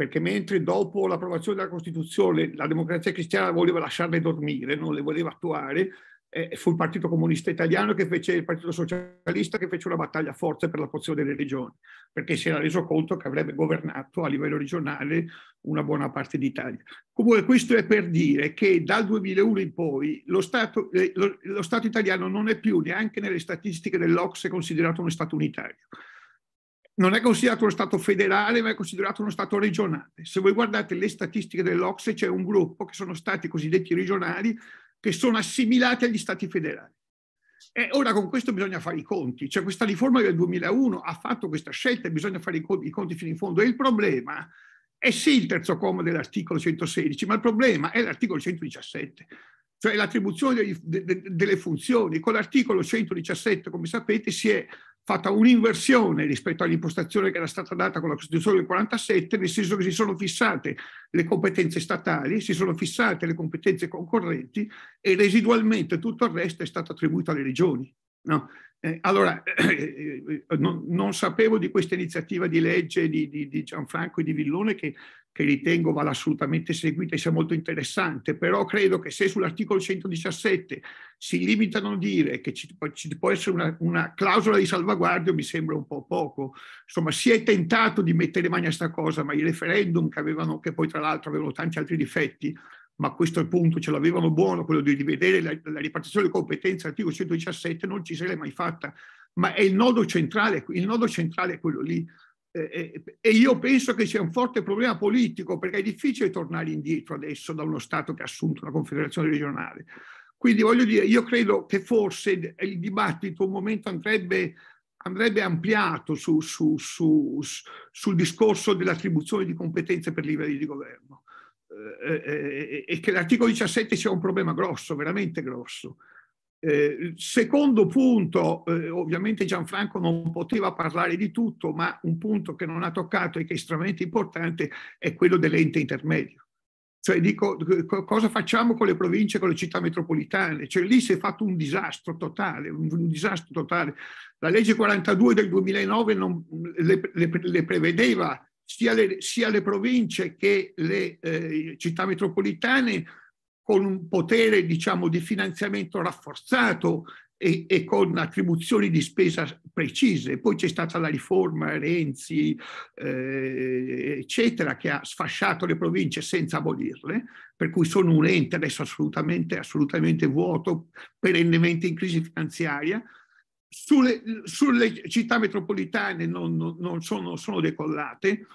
D: perché mentre dopo l'approvazione della Costituzione la democrazia cristiana voleva lasciarle dormire, non le voleva attuare, eh, fu il Partito Comunista Italiano che fece il Partito Socialista che fece una battaglia forte per l'approvazione delle regioni, perché si era reso conto che avrebbe governato a livello regionale una buona parte d'Italia. Comunque questo è per dire che dal 2001 in poi lo Stato, eh, lo, lo Stato italiano non è più neanche nelle statistiche dell'Ox considerato uno Stato unitario non è considerato uno Stato federale, ma è considerato uno Stato regionale. Se voi guardate le statistiche dell'Ocse, c'è un gruppo che sono stati cosiddetti regionali, che sono assimilati agli Stati federali. E ora con questo bisogna fare i conti, cioè questa riforma del 2001 ha fatto questa scelta, e bisogna fare i conti, fino in fondo. E il problema è sì il terzo comma dell'articolo 116, ma il problema è l'articolo 117, cioè l'attribuzione delle funzioni. Con l'articolo 117, come sapete, si è fatta un'inversione rispetto all'impostazione che era stata data con la Costituzione del 47, nel senso che si sono fissate le competenze statali, si sono fissate le competenze concorrenti e residualmente tutto il resto è stato attribuito alle regioni. No? Eh, allora,
A: eh,
D: eh, non, non, sapevo di questa iniziativa di legge di, di, di Gianfranco e di Villone che, che, ritengo vada assolutamente seguita e sia molto interessante, però credo che se sull'articolo 117 si limitano a dire che ci, ci può essere una, una, clausola di salvaguardia mi sembra un po' poco. Insomma, si è tentato di mettere mani a questa cosa, ma i referendum che, avevano, che poi tra l'altro avevano tanti altri difetti, ma questo punto ce l'avevano buono, quello di rivedere la, la ripartizione di competenze, articolo 117 non ci sarebbe mai fatta, ma è il nodo centrale, il nodo centrale è quello lì. e io penso che sia un forte problema politico perché è difficile tornare indietro adesso da uno Stato che ha assunto una confederazione regionale. Quindi voglio dire, io credo che forse il dibattito un momento andrebbe, andrebbe ampliato su, su, su, sul discorso dell'attribuzione di competenze per livelli di governo. Eh, eh, eh, eh, e che l'articolo 17 sia un problema grosso, veramente grosso. Eh, secondo punto, eh, ovviamente Gianfranco non poteva parlare di tutto, ma un punto che non ha toccato e che è estremamente importante è quello dell'ente intermedio. Cioè dico, cosa facciamo con le province, con le città metropolitane? Cioè lì si è fatto un disastro totale, un, un disastro totale. La legge 42 del 2009 non, le, le, le prevedeva sia le, sia le province che le eh, città metropolitane con un potere diciamo, di finanziamento rafforzato e, e, con attribuzioni di spesa precise. Poi c'è stata la riforma Renzi, eh, eccetera, che ha sfasciato le province senza abolirle, per cui sono un ente adesso assolutamente, assolutamente vuoto, perennemente in crisi finanziaria sulle, sulle città metropolitane non, non, non sono, sono, decollate.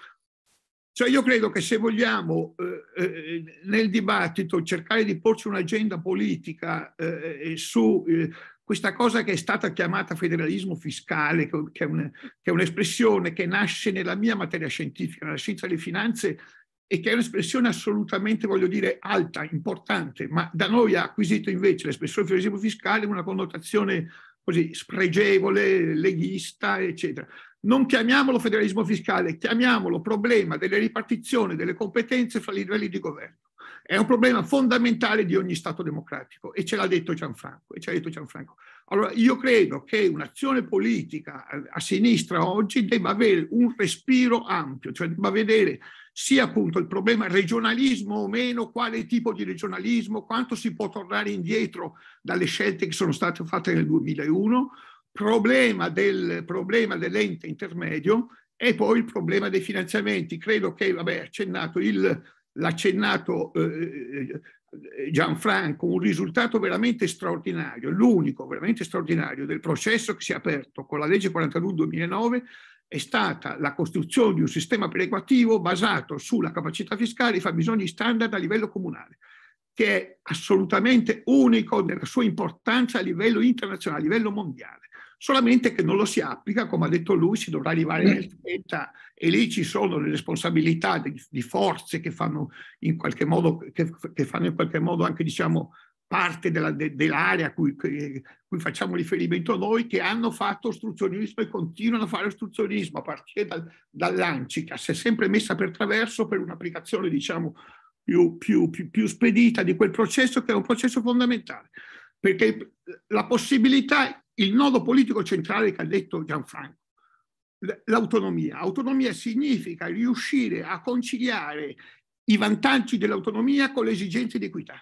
D: Cioè io credo che se vogliamo eh, eh nel dibattito cercare di porci un'agenda politica eh, eh, su eh, questa cosa che è stata chiamata federalismo fiscale, che è, un, che è un'espressione che nasce nella mia materia scientifica, nella scienza delle finanze, e che è un'espressione assolutamente, voglio dire, alta, importante, ma da noi ha acquisito invece l'espressione federalismo fiscale una connotazione così spregevole, leghista, eccetera. Non chiamiamolo federalismo fiscale, chiamiamolo problema delle ripartizioni delle competenze fra i livelli di governo. È un problema fondamentale di ogni Stato democratico e ce l'ha detto Gianfranco. E ce l'ha detto Gianfranco. Allora io credo che un'azione politica a, a sinistra oggi debba avere un respiro ampio, cioè debba vedere sia appunto il problema regionalismo o meno, quale tipo di regionalismo, quanto si può tornare indietro dalle scelte che sono state fatte nel 2001, problema, del, problema dell'ente intermedio e poi il problema dei finanziamenti. Credo che, vabbè, accennato il, l'accennato eh, eh Gianfranco, un risultato veramente straordinario, l'unico veramente straordinario del processo che si è aperto con la legge 42-2009 è stata la costruzione di un sistema perequativo basato sulla capacità fiscale e fabbisogni standard a livello comunale, che è assolutamente unico nella sua importanza a livello internazionale, a livello mondiale. Solamente che non lo si applica, come ha detto lui, si dovrà arrivare mm. nel 30 e lì ci sono le responsabilità di, di forze che fanno in qualche modo, che, che fanno in qualche modo anche diciamo, parte della, de, dell'area a cui, che, cui, facciamo riferimento noi, che hanno fatto ostruzionismo e continuano a fare ostruzionismo a partire dal, dall'ANCI, che si è sempre messa per traverso per un'applicazione diciamo, più, più, più, più spedita di quel processo, che è un processo fondamentale, perché la possibilità, il nodo politico centrale che ha detto Gianfranco, l'autonomia. Autonomia significa riuscire a conciliare i vantaggi dell'autonomia con le esigenze di equità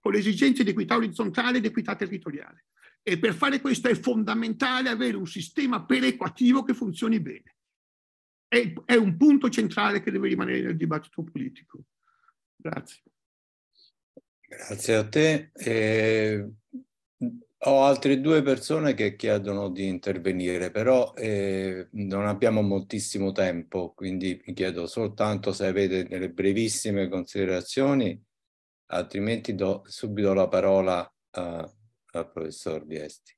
D: con le esigenze di equità orizzontale ed equità territoriale. E per fare questo è fondamentale avere un sistema perequativo che funzioni bene. È, è un punto centrale che deve rimanere nel dibattito politico. Grazie.
E: Grazie a te. Eh, ho altre due persone che chiedono di intervenire, però eh, non abbiamo moltissimo tempo, quindi vi chiedo soltanto se avete delle brevissime considerazioni altrimenti do subito la parola
A: al professor Diesti.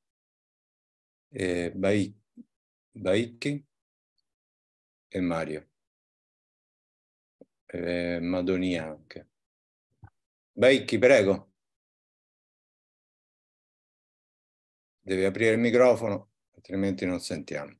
A: Eh, Baicchi e Mario. Eh, Madonia anche. Baicchi, prego. Devi aprire il microfono, altrimenti non sentiamo.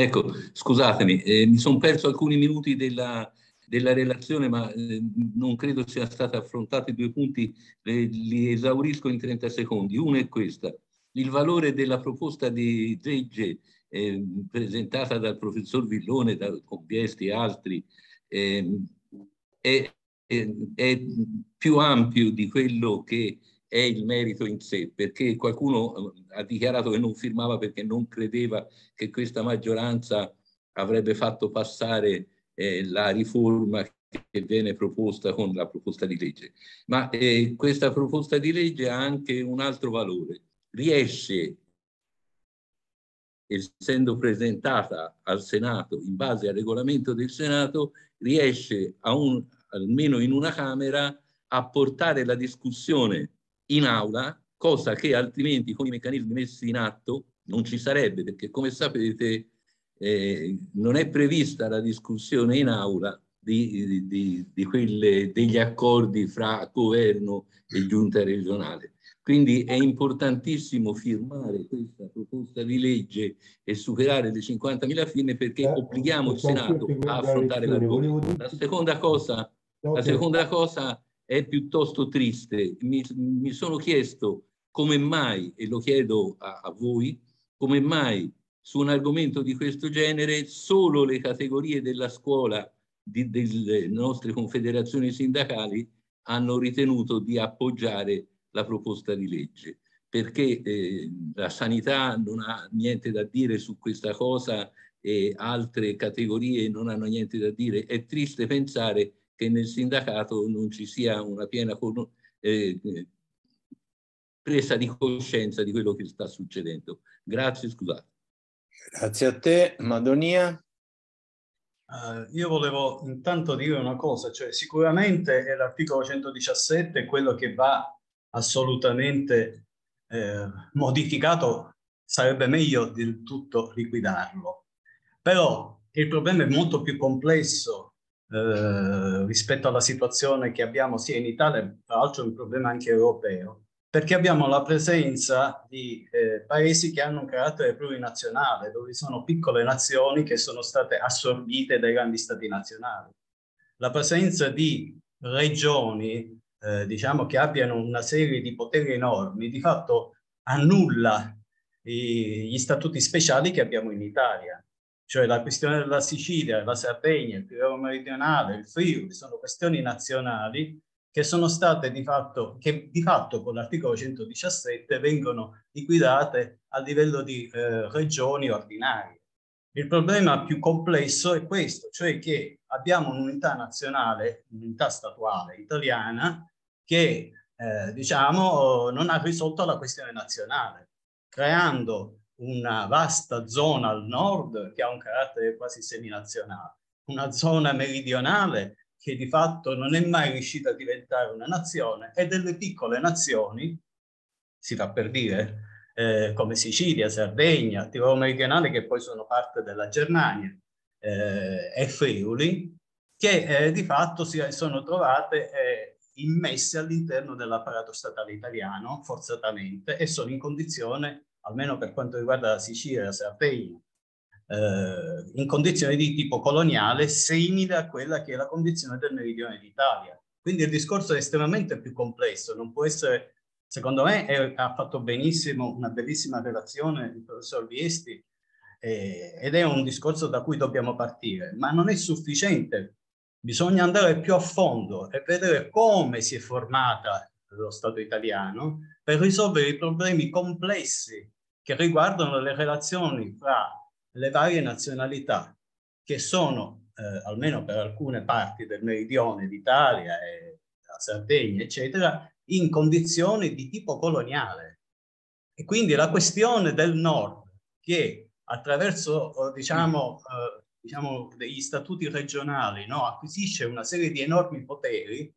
A: Ecco,
H: scusatemi, eh, mi sono perso alcuni minuti della, della relazione, ma eh, non credo sia stato affrontato i due punti, eh, li esaurisco in 30 secondi. Uno è questo, il valore della proposta di Gegge eh, presentata dal professor Villone, da Compiesti e altri, ehm, è, è, è più ampio di quello che è il merito in sé, perché qualcuno eh, ha dichiarato che non firmava perché non credeva che questa maggioranza avrebbe fatto passare eh, la riforma che viene proposta con la proposta di legge. Ma eh, questa proposta di legge ha anche un altro valore. Riesce, essendo presentata al Senato in base al regolamento del Senato, riesce un, almeno in una Camera a portare la discussione in aula, cosa che altrimenti con i meccanismi messi in atto non ci sarebbe, perché come sapete eh, non è prevista la discussione in aula di, di, di quelle, degli accordi fra governo e giunta regionale. Quindi è importantissimo firmare questa proposta di legge e superare le 50.000 firme perché eh, obblighiamo il Senato a affrontare l'argomento. La seconda cosa, la seconda cosa è piuttosto triste. Mi, mi sono chiesto come mai, e lo chiedo a, a voi, come mai su un argomento di questo genere solo le categorie della scuola di, delle nostre confederazioni sindacali hanno ritenuto di appoggiare la proposta di legge perché eh, la sanità non ha niente da dire su questa cosa e altre categorie non hanno niente da dire. È triste pensare che che nel sindacato non ci sia una piena eh, eh, presa di coscienza di quello che sta succedendo. Grazie, scusate. Grazie a te, Madonia.
I: Uh, io volevo intanto dire una cosa, cioè sicuramente è l'articolo 117 quello che va assolutamente eh, modificato, sarebbe meglio del tutto liquidarlo. Però il problema è molto più complesso eh, rispetto alla situazione che abbiamo sia in Italia, tra l'altro è un problema anche europeo, perché abbiamo la presenza di eh, paesi che hanno un carattere plurinazionale, dove sono piccole nazioni che sono state assorbite dai grandi stati nazionali. La presenza di regioni, eh, diciamo, che abbiano una serie di poteri enormi, di fatto annulla i, gli statuti speciali che abbiamo in Italia cioè la questione della Sicilia, la Sardegna, il Pireo meridionale, il Friuli, sono questioni nazionali che sono state di fatto, che di fatto con l'articolo 117 vengono liquidate a livello di eh, regioni ordinarie. Il problema più complesso è questo, cioè che abbiamo un'unità nazionale, un'unità statuale italiana, che eh, diciamo non ha risolto la questione nazionale, creando una vasta zona al nord che ha un carattere quasi seminazionale, una zona meridionale che di fatto non è mai riuscita a diventare una nazione e delle piccole nazioni, si fa per dire, eh, come Sicilia, Sardegna, Tirolo meridionale che poi sono parte della Germania eh, e Friuli, che eh, di fatto si sono trovate eh, immesse all'interno dell'apparato statale italiano forzatamente e sono in condizione almeno per quanto riguarda la Sicilia e la Sardegna, eh, in condizioni di tipo coloniale simile a quella che è la condizione del meridione d'Italia. Quindi il discorso è estremamente più complesso, non può essere, secondo me è, ha fatto benissimo una bellissima relazione il professor Viesti eh, ed è un discorso da cui dobbiamo partire, ma non è sufficiente, bisogna andare più a fondo e vedere come si è formata lo Stato italiano per risolvere i problemi complessi che riguardano le relazioni fra le varie nazionalità che sono, eh, almeno per alcune parti del meridione d'Italia e la Sardegna, eccetera, in condizioni di tipo coloniale. E quindi la questione del nord che attraverso, eh, diciamo, eh, diciamo degli statuti regionali no, acquisisce una serie di enormi poteri,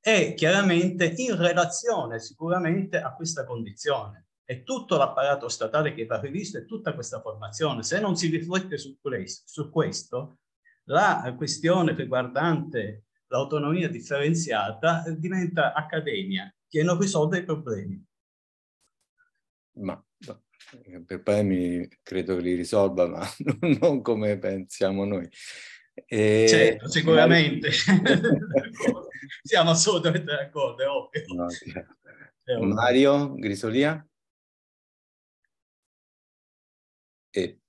I: è chiaramente in relazione sicuramente a questa condizione è tutto l'apparato statale che va rivisto e tutta questa formazione. Se non si riflette su questo, su questo la questione riguardante l'autonomia differenziata diventa accademia che non risolve i problemi.
E: Ma per problemi credo che li risolva, ma non come pensiamo noi. E... Certo, sicuramente.
I: Siamo
A: assolutamente d'accordo, è ovvio. No, è ovvio. Mario Grisolia? E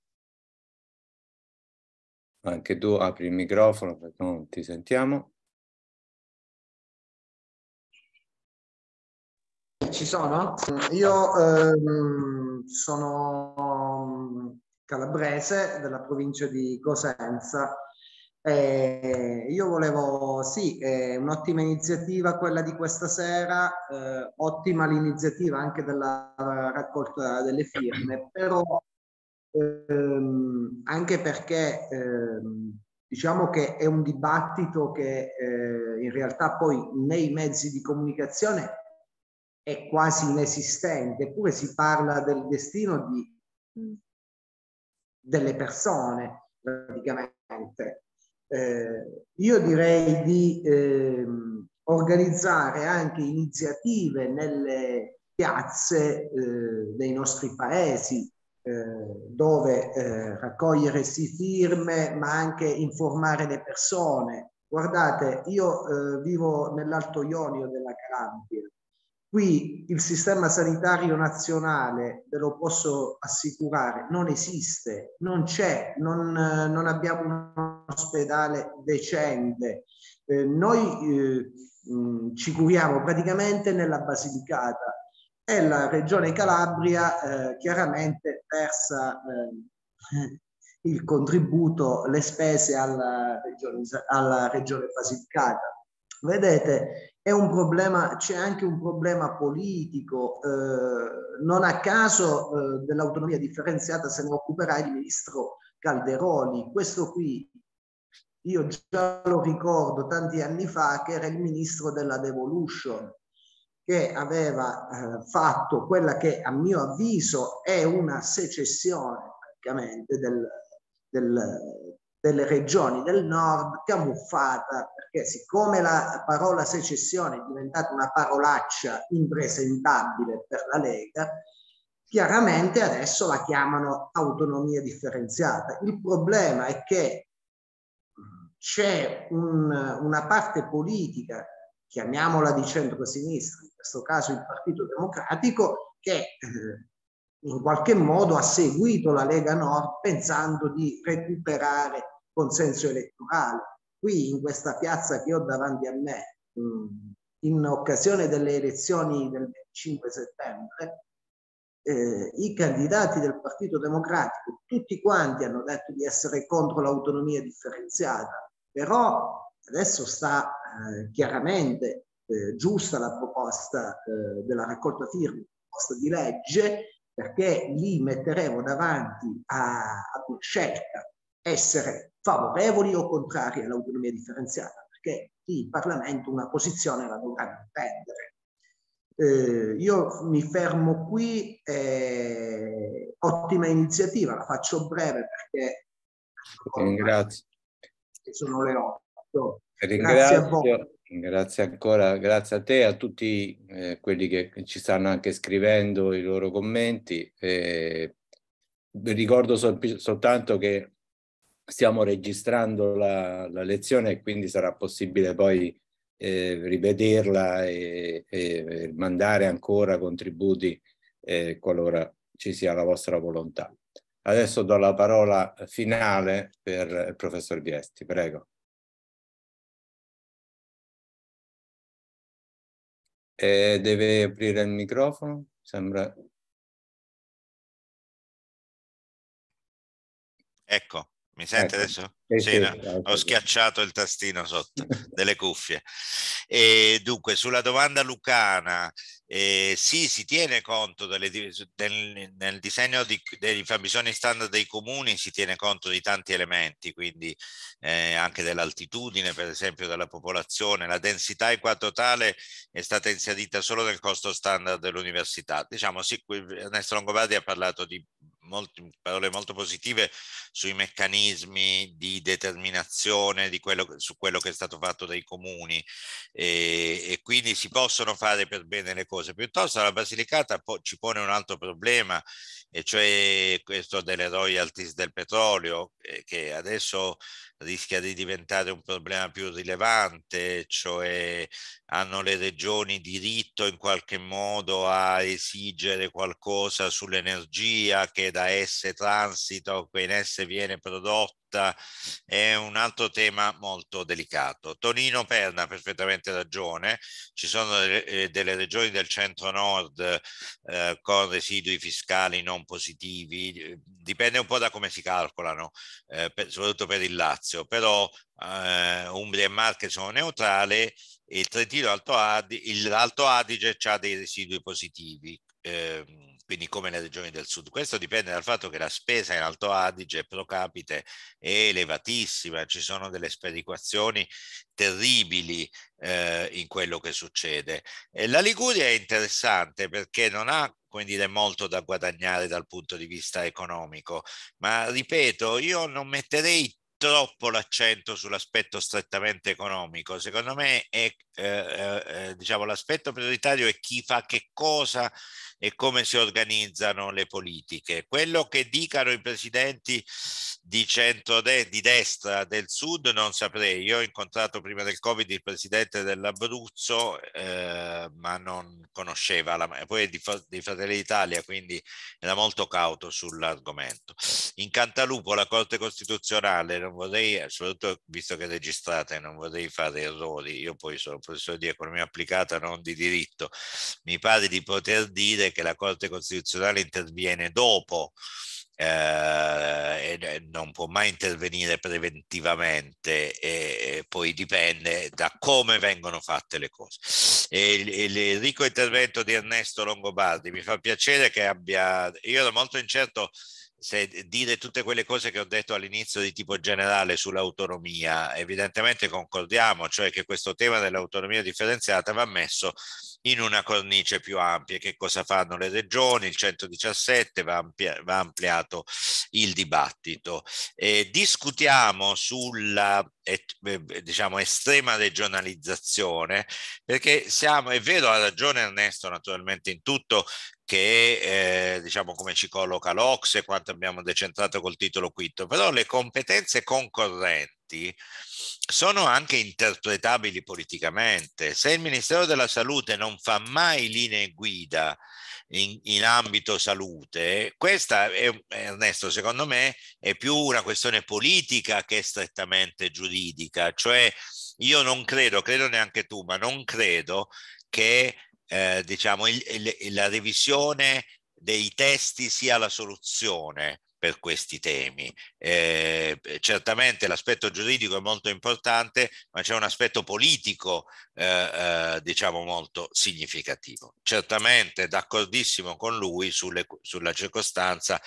A: anche tu apri il microfono perché non ti sentiamo.
G: Ci sono? Io ehm, sono mm, calabrese della provincia di Cosenza. Eh, io volevo, sì, è eh, un'ottima iniziativa quella di questa sera, eh, ottima l'iniziativa anche della raccolta delle firme, però ehm, anche perché ehm, diciamo che è un dibattito che eh, in realtà poi nei mezzi di comunicazione è quasi inesistente, eppure si parla del destino di, mm. delle persone praticamente. Eh, io direi di eh, organizzare anche iniziative nelle piazze eh, dei nostri paesi, eh, dove eh, raccogliere sì firme ma anche informare le persone. Guardate, io eh, vivo nell'Alto Ionio della Calabria, Qui il sistema sanitario nazionale, ve lo posso assicurare, non esiste, non c'è, non, non, abbiamo un ospedale decente. Eh, noi eh, mh, ci curiamo praticamente nella Basilicata, e la regione Calabria eh, chiaramente persa eh, il contributo, le spese alla regione, alla regione Basilicata. Vedete, è un problema, c'è anche un problema politico. Eh, non a caso eh, dell'autonomia differenziata se ne occuperà il ministro Calderoni, Questo qui io già lo ricordo tanti anni fa che era il ministro della devolution che aveva eh, fatto quella che a mio avviso è una secessione praticamente del, del, delle regioni del nord camuffata perché siccome la parola secessione è diventata una parolaccia impresentabile per la Lega chiaramente adesso la chiamano autonomia differenziata il problema è che c'è un, una parte politica chiamiamola di centro-sinistra, in questo caso il Partito Democratico,
A: che eh,
G: in qualche modo ha seguito la Lega Nord pensando di recuperare consenso elettorale. Qui in questa piazza che ho davanti a me, mm, in occasione delle elezioni del 25 settembre, eh, i candidati del Partito Democratico, tutti quanti hanno detto di essere contro l'autonomia differenziata, però Adesso sta eh, chiaramente eh, giusta la proposta eh, della raccolta firme, la proposta di legge, perché lì metteremo davanti a, a una scelta essere favorevoli o contrari all'autonomia differenziata, perché il Parlamento una posizione la dovrà prendere. Eh, io mi fermo qui, eh, ottima iniziativa, la faccio breve perché... Grazie. Sono le 8 tutto. Certo. Ringrazio, grazie,
E: grazie ancora, grazie a te e a tutti eh, quelli che ci stanno anche scrivendo i loro commenti. Eh, ricordo sol soltanto che stiamo registrando la, la, lezione e quindi sarà possibile poi eh, rivederla e, e, mandare ancora contributi eh, qualora ci sia la vostra volontà. Adesso do la parola finale per
A: il professor Viesti, prego. Eh, deve aprire il microfono, sembra. Ecco, mi sente ecco. adesso? Eh, sì, sì, no? ecco. Ho
C: schiacciato il tastino sotto delle cuffie. E dunque, sulla domanda lucana, eh, sì, si tiene conto delle, del, nel disegno di, dei fabbisogni standard dei comuni, si tiene conto di tanti elementi, quindi eh, anche dell'altitudine, per esempio, della popolazione. La densità in quanto tale è stata inserita solo nel costo standard dell'università. Diciamo, sì, Ernesto Longobardi ha parlato di molti, parole molto positive sui meccanismi di determinazione di quello, su quello che è stato fatto dai comuni e, e quindi si possono fare per bene le cose. Piuttosto la Basilicata po ci pone un altro problema e cioè questo delle royalties del petrolio eh, che adesso rischia di diventare un problema più rilevante, cioè hanno le regioni diritto in qualche modo a esigere qualcosa sull'energia che da esse transita o che in esse viene prodotta è un altro tema molto delicato. Tonino Perna ha perfettamente ragione, ci sono eh, delle regioni del centro-nord eh, con residui fiscali non positivi, eh, dipende un po' da come si calcolano, eh, per, soprattutto per il Lazio, però eh, Umbria e Marche sono neutrali e il Trentino-Alto Adige, Adige ha dei residui positivi. Eh, quindi come le regioni del sud. Questo dipende dal fatto che la spesa in Alto Adige pro capite è elevatissima, ci sono delle sperequazioni terribili eh, in quello che succede. E la Liguria è interessante perché non ha quindi è molto da guadagnare dal punto di vista economico, ma ripeto, io non metterei troppo l'accento sull'aspetto strettamente economico. Secondo me è, eh, eh, eh diciamo, l'aspetto prioritario è chi fa che cosa e come si organizzano le politiche. Quello che dicano i presidenti di centrodestra, di destra del sud, non saprei. Io ho incontrato prima del Covid il presidente dell'Abruzzo, eh, ma non conosceva, la, poi è di, di Fratelli d'Italia, quindi era molto cauto sull'argomento. In Cantalupo la Corte Costituzionale, non vorrei, soprattutto visto che registrate, non vorrei fare errori, io poi sono professore di economia applicata, non di diritto, mi pare di poter dire che la Corte Costituzionale interviene dopo eh, e non può mai intervenire preventivamente e, poi dipende da come vengono fatte le cose. E il, il, ricco intervento di Ernesto Longobardi mi fa piacere che abbia, io ero molto incerto se dire tutte quelle cose che ho detto all'inizio di tipo generale sull'autonomia, evidentemente concordiamo, cioè che questo tema dell'autonomia differenziata va messo in una cornice più ampia. Che cosa fanno le regioni? Il 117 va, amplia, va ampliato il dibattito. Eh, discutiamo sulla eh, diciamo, estrema regionalizzazione perché siamo, è vero, ha ragione Ernesto naturalmente in tutto che eh, diciamo come ci colloca l'Ox e quanto abbiamo decentrato col titolo quinto, però le competenze concorrenti sono anche interpretabili politicamente. Se il Ministero della Salute non fa mai linee guida in, in ambito salute, questa è, Ernesto, secondo me è più una questione politica che strettamente giuridica, cioè io non credo, credo neanche tu, ma non credo che eh, diciamo, il, il, la revisione dei testi sia la soluzione per questi temi. Eh, certamente l'aspetto giuridico è molto importante, ma c'è un aspetto politico, eh, eh, diciamo, molto significativo. Certamente d'accordissimo con lui sulle, sulla circostanza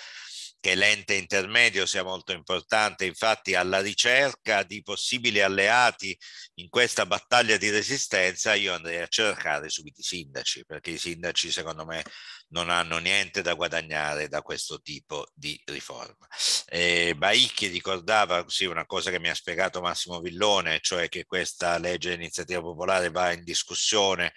C: che l'ente intermedio sia molto importante, infatti alla ricerca di possibili alleati in questa battaglia di resistenza io andrei a cercare subito i sindaci, perché i sindaci secondo me non hanno niente da guadagnare da questo tipo di riforma. Eh, Baicchi ricordava sì, una cosa che mi ha spiegato Massimo Villone, cioè che questa legge di iniziativa popolare va in discussione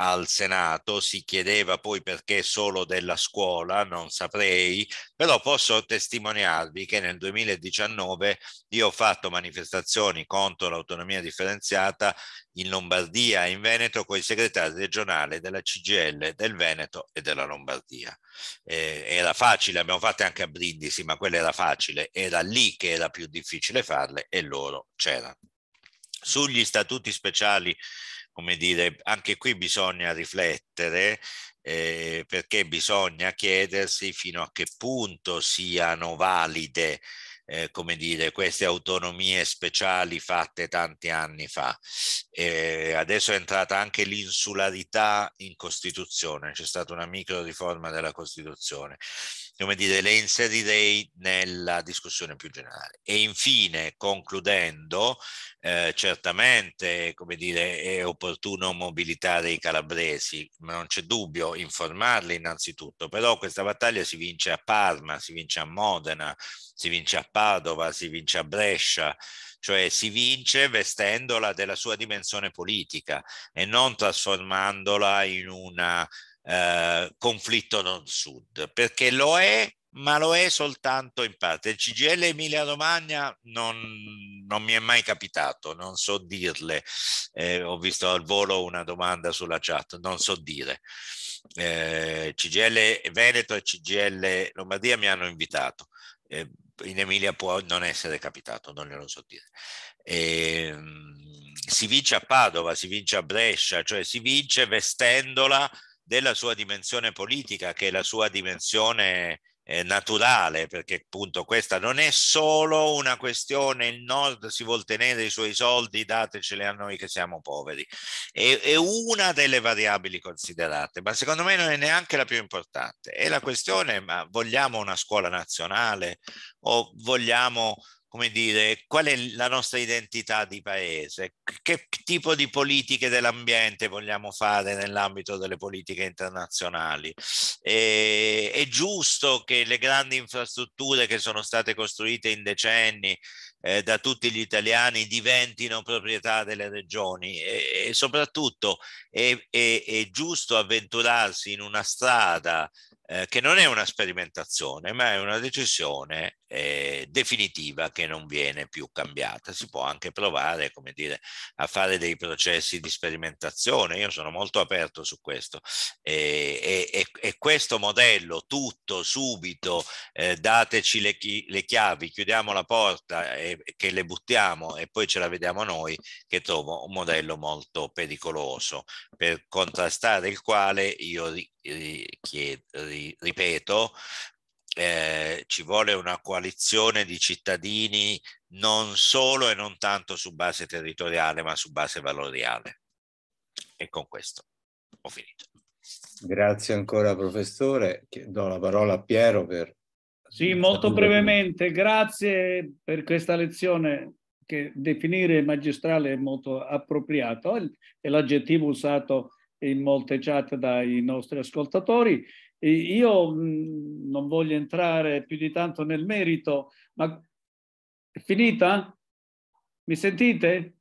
C: al Senato, si chiedeva poi perché solo della scuola, non saprei, però posso testimoniarvi che nel 2019 io ho fatto manifestazioni contro l'autonomia differenziata in Lombardia e in Veneto con i segretari regionali della CGL del Veneto e della Lombardia. Eh, era facile, abbiamo fatto anche a Brindisi, ma quella era facile, era lì che era più difficile farle e loro c'erano. Sugli statuti speciali come dire, anche qui bisogna riflettere eh, perché bisogna chiedersi fino a che punto siano valide eh, come dire, queste autonomie speciali fatte tanti anni fa. Eh, adesso è entrata anche l'insularità in Costituzione, c'è stata una micro riforma della Costituzione come dire, le inserirei nella discussione più generale. E infine, concludendo, eh, certamente come dire, è opportuno mobilitare i calabresi, ma non c'è dubbio, informarli innanzitutto, però questa battaglia si vince a Parma, si vince a Modena, si vince a Padova, si vince a Brescia, cioè si vince vestendola della sua dimensione politica e non trasformandola in una eh, conflitto nord-sud, perché lo è, ma lo è soltanto in parte. Il CGL Emilia Romagna non, non mi è mai capitato, non so dirle. Eh, ho visto al volo una domanda sulla chat, non so dire. Eh, CGL Veneto e CGL Lombardia mi hanno invitato. Eh, in Emilia può non essere capitato, non glielo so dire. E, ehm, si vince a Padova, si vince a Brescia, cioè si vince vestendola della sua dimensione politica, che è la sua dimensione eh, naturale, perché appunto questa non è solo una questione, il nord si vuol tenere i suoi soldi, dateceli a noi che siamo poveri, è, è una delle variabili considerate, ma secondo me non è neanche la più importante, è la questione, ma vogliamo una scuola nazionale o vogliamo come dire, qual è la nostra identità di paese, che tipo di politiche dell'ambiente vogliamo fare nell'ambito delle politiche internazionali. E, è giusto che le grandi infrastrutture che sono state costruite in decenni eh, da tutti gli italiani diventino proprietà delle regioni e, e soprattutto è, è, è giusto avventurarsi in una strada eh, che non è una sperimentazione, ma è una decisione eh, definitiva che non viene più cambiata. Si può anche provare, come dire, a fare dei processi di sperimentazione. Io sono molto aperto su questo. E, e, e questo modello, tutto, subito, eh, dateci le, chi, le, chiavi, chiudiamo la porta e, eh, che le buttiamo e poi ce la vediamo noi, che trovo un modello molto pericoloso, per contrastare il quale io richiedo ri, ripeto, eh, ci vuole una coalizione di cittadini non solo e non tanto su base territoriale, ma su base valoriale. E con questo ho finito.
E: Grazie ancora professore, do la parola a Piero per...
B: Sì, molto brevemente, grazie per questa lezione che definire magistrale è molto appropriato, è l'aggettivo usato in molte chat dai nostri ascoltatori io non voglio entrare più di tanto nel merito, ma è finita?
E: Mi sentite?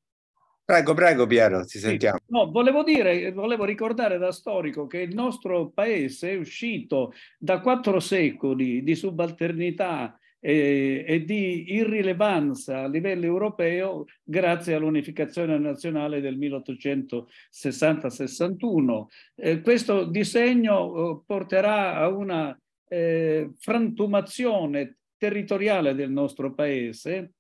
E: Prego, prego Piero, ci sentiamo.
B: No, volevo dire, volevo ricordare da storico che il nostro paese è uscito da quattro secoli di subalternità e, e di irrilevanza a livello europeo grazie all'unificazione nazionale del 1860-61. Eh, questo disegno eh, porterà a una eh, frantumazione territoriale del nostro paese,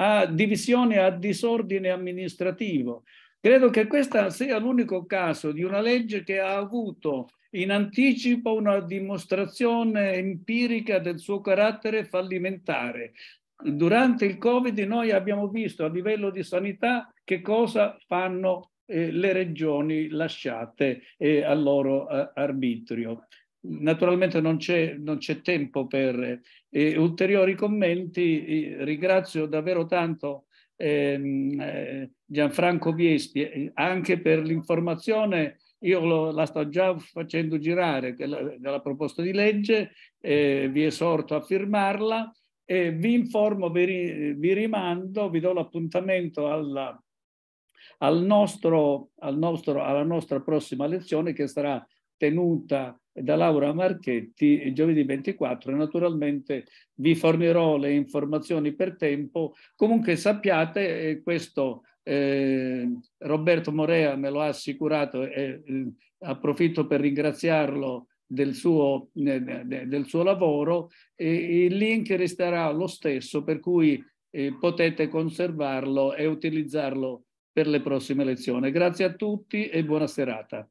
B: a divisione, a disordine amministrativo. Credo che questo sia l'unico caso di una legge che ha avuto in anticipo una dimostrazione empirica del suo carattere fallimentare. Durante il Covid noi abbiamo visto a livello di sanità che cosa fanno eh, le regioni lasciate eh, al loro eh, arbitrio. Naturalmente non c'è, non c'è tempo per eh, ulteriori commenti, ringrazio davvero tanto ehm, eh, Gianfranco Viespi eh, anche per l'informazione io lo, la sto già facendo girare la, la proposta di legge, eh, vi esorto a firmarla e vi informo, vi, vi rimando, vi do l'appuntamento alla, al nostro, al nostro, alla nostra prossima lezione che sarà tenuta da Laura Marchetti giovedì 24. Naturalmente vi fornirò le informazioni per tempo. Comunque sappiate, eh, questo Ehm, Roberto Morea me lo ha assicurato e eh, approfitto per ringraziarlo del suo, del suo lavoro. E il link resterà lo stesso, per cui eh, potete conservarlo e utilizzarlo per le prossime lezioni. Grazie a tutti e buona serata.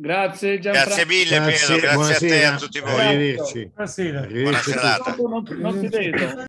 B: Grazie Gianfranco. Grazie mille grazie, grazie a te e a tutti
A: voi. Arrivederci. Buonasera. Buona serata.
B: Non, non ti vedo.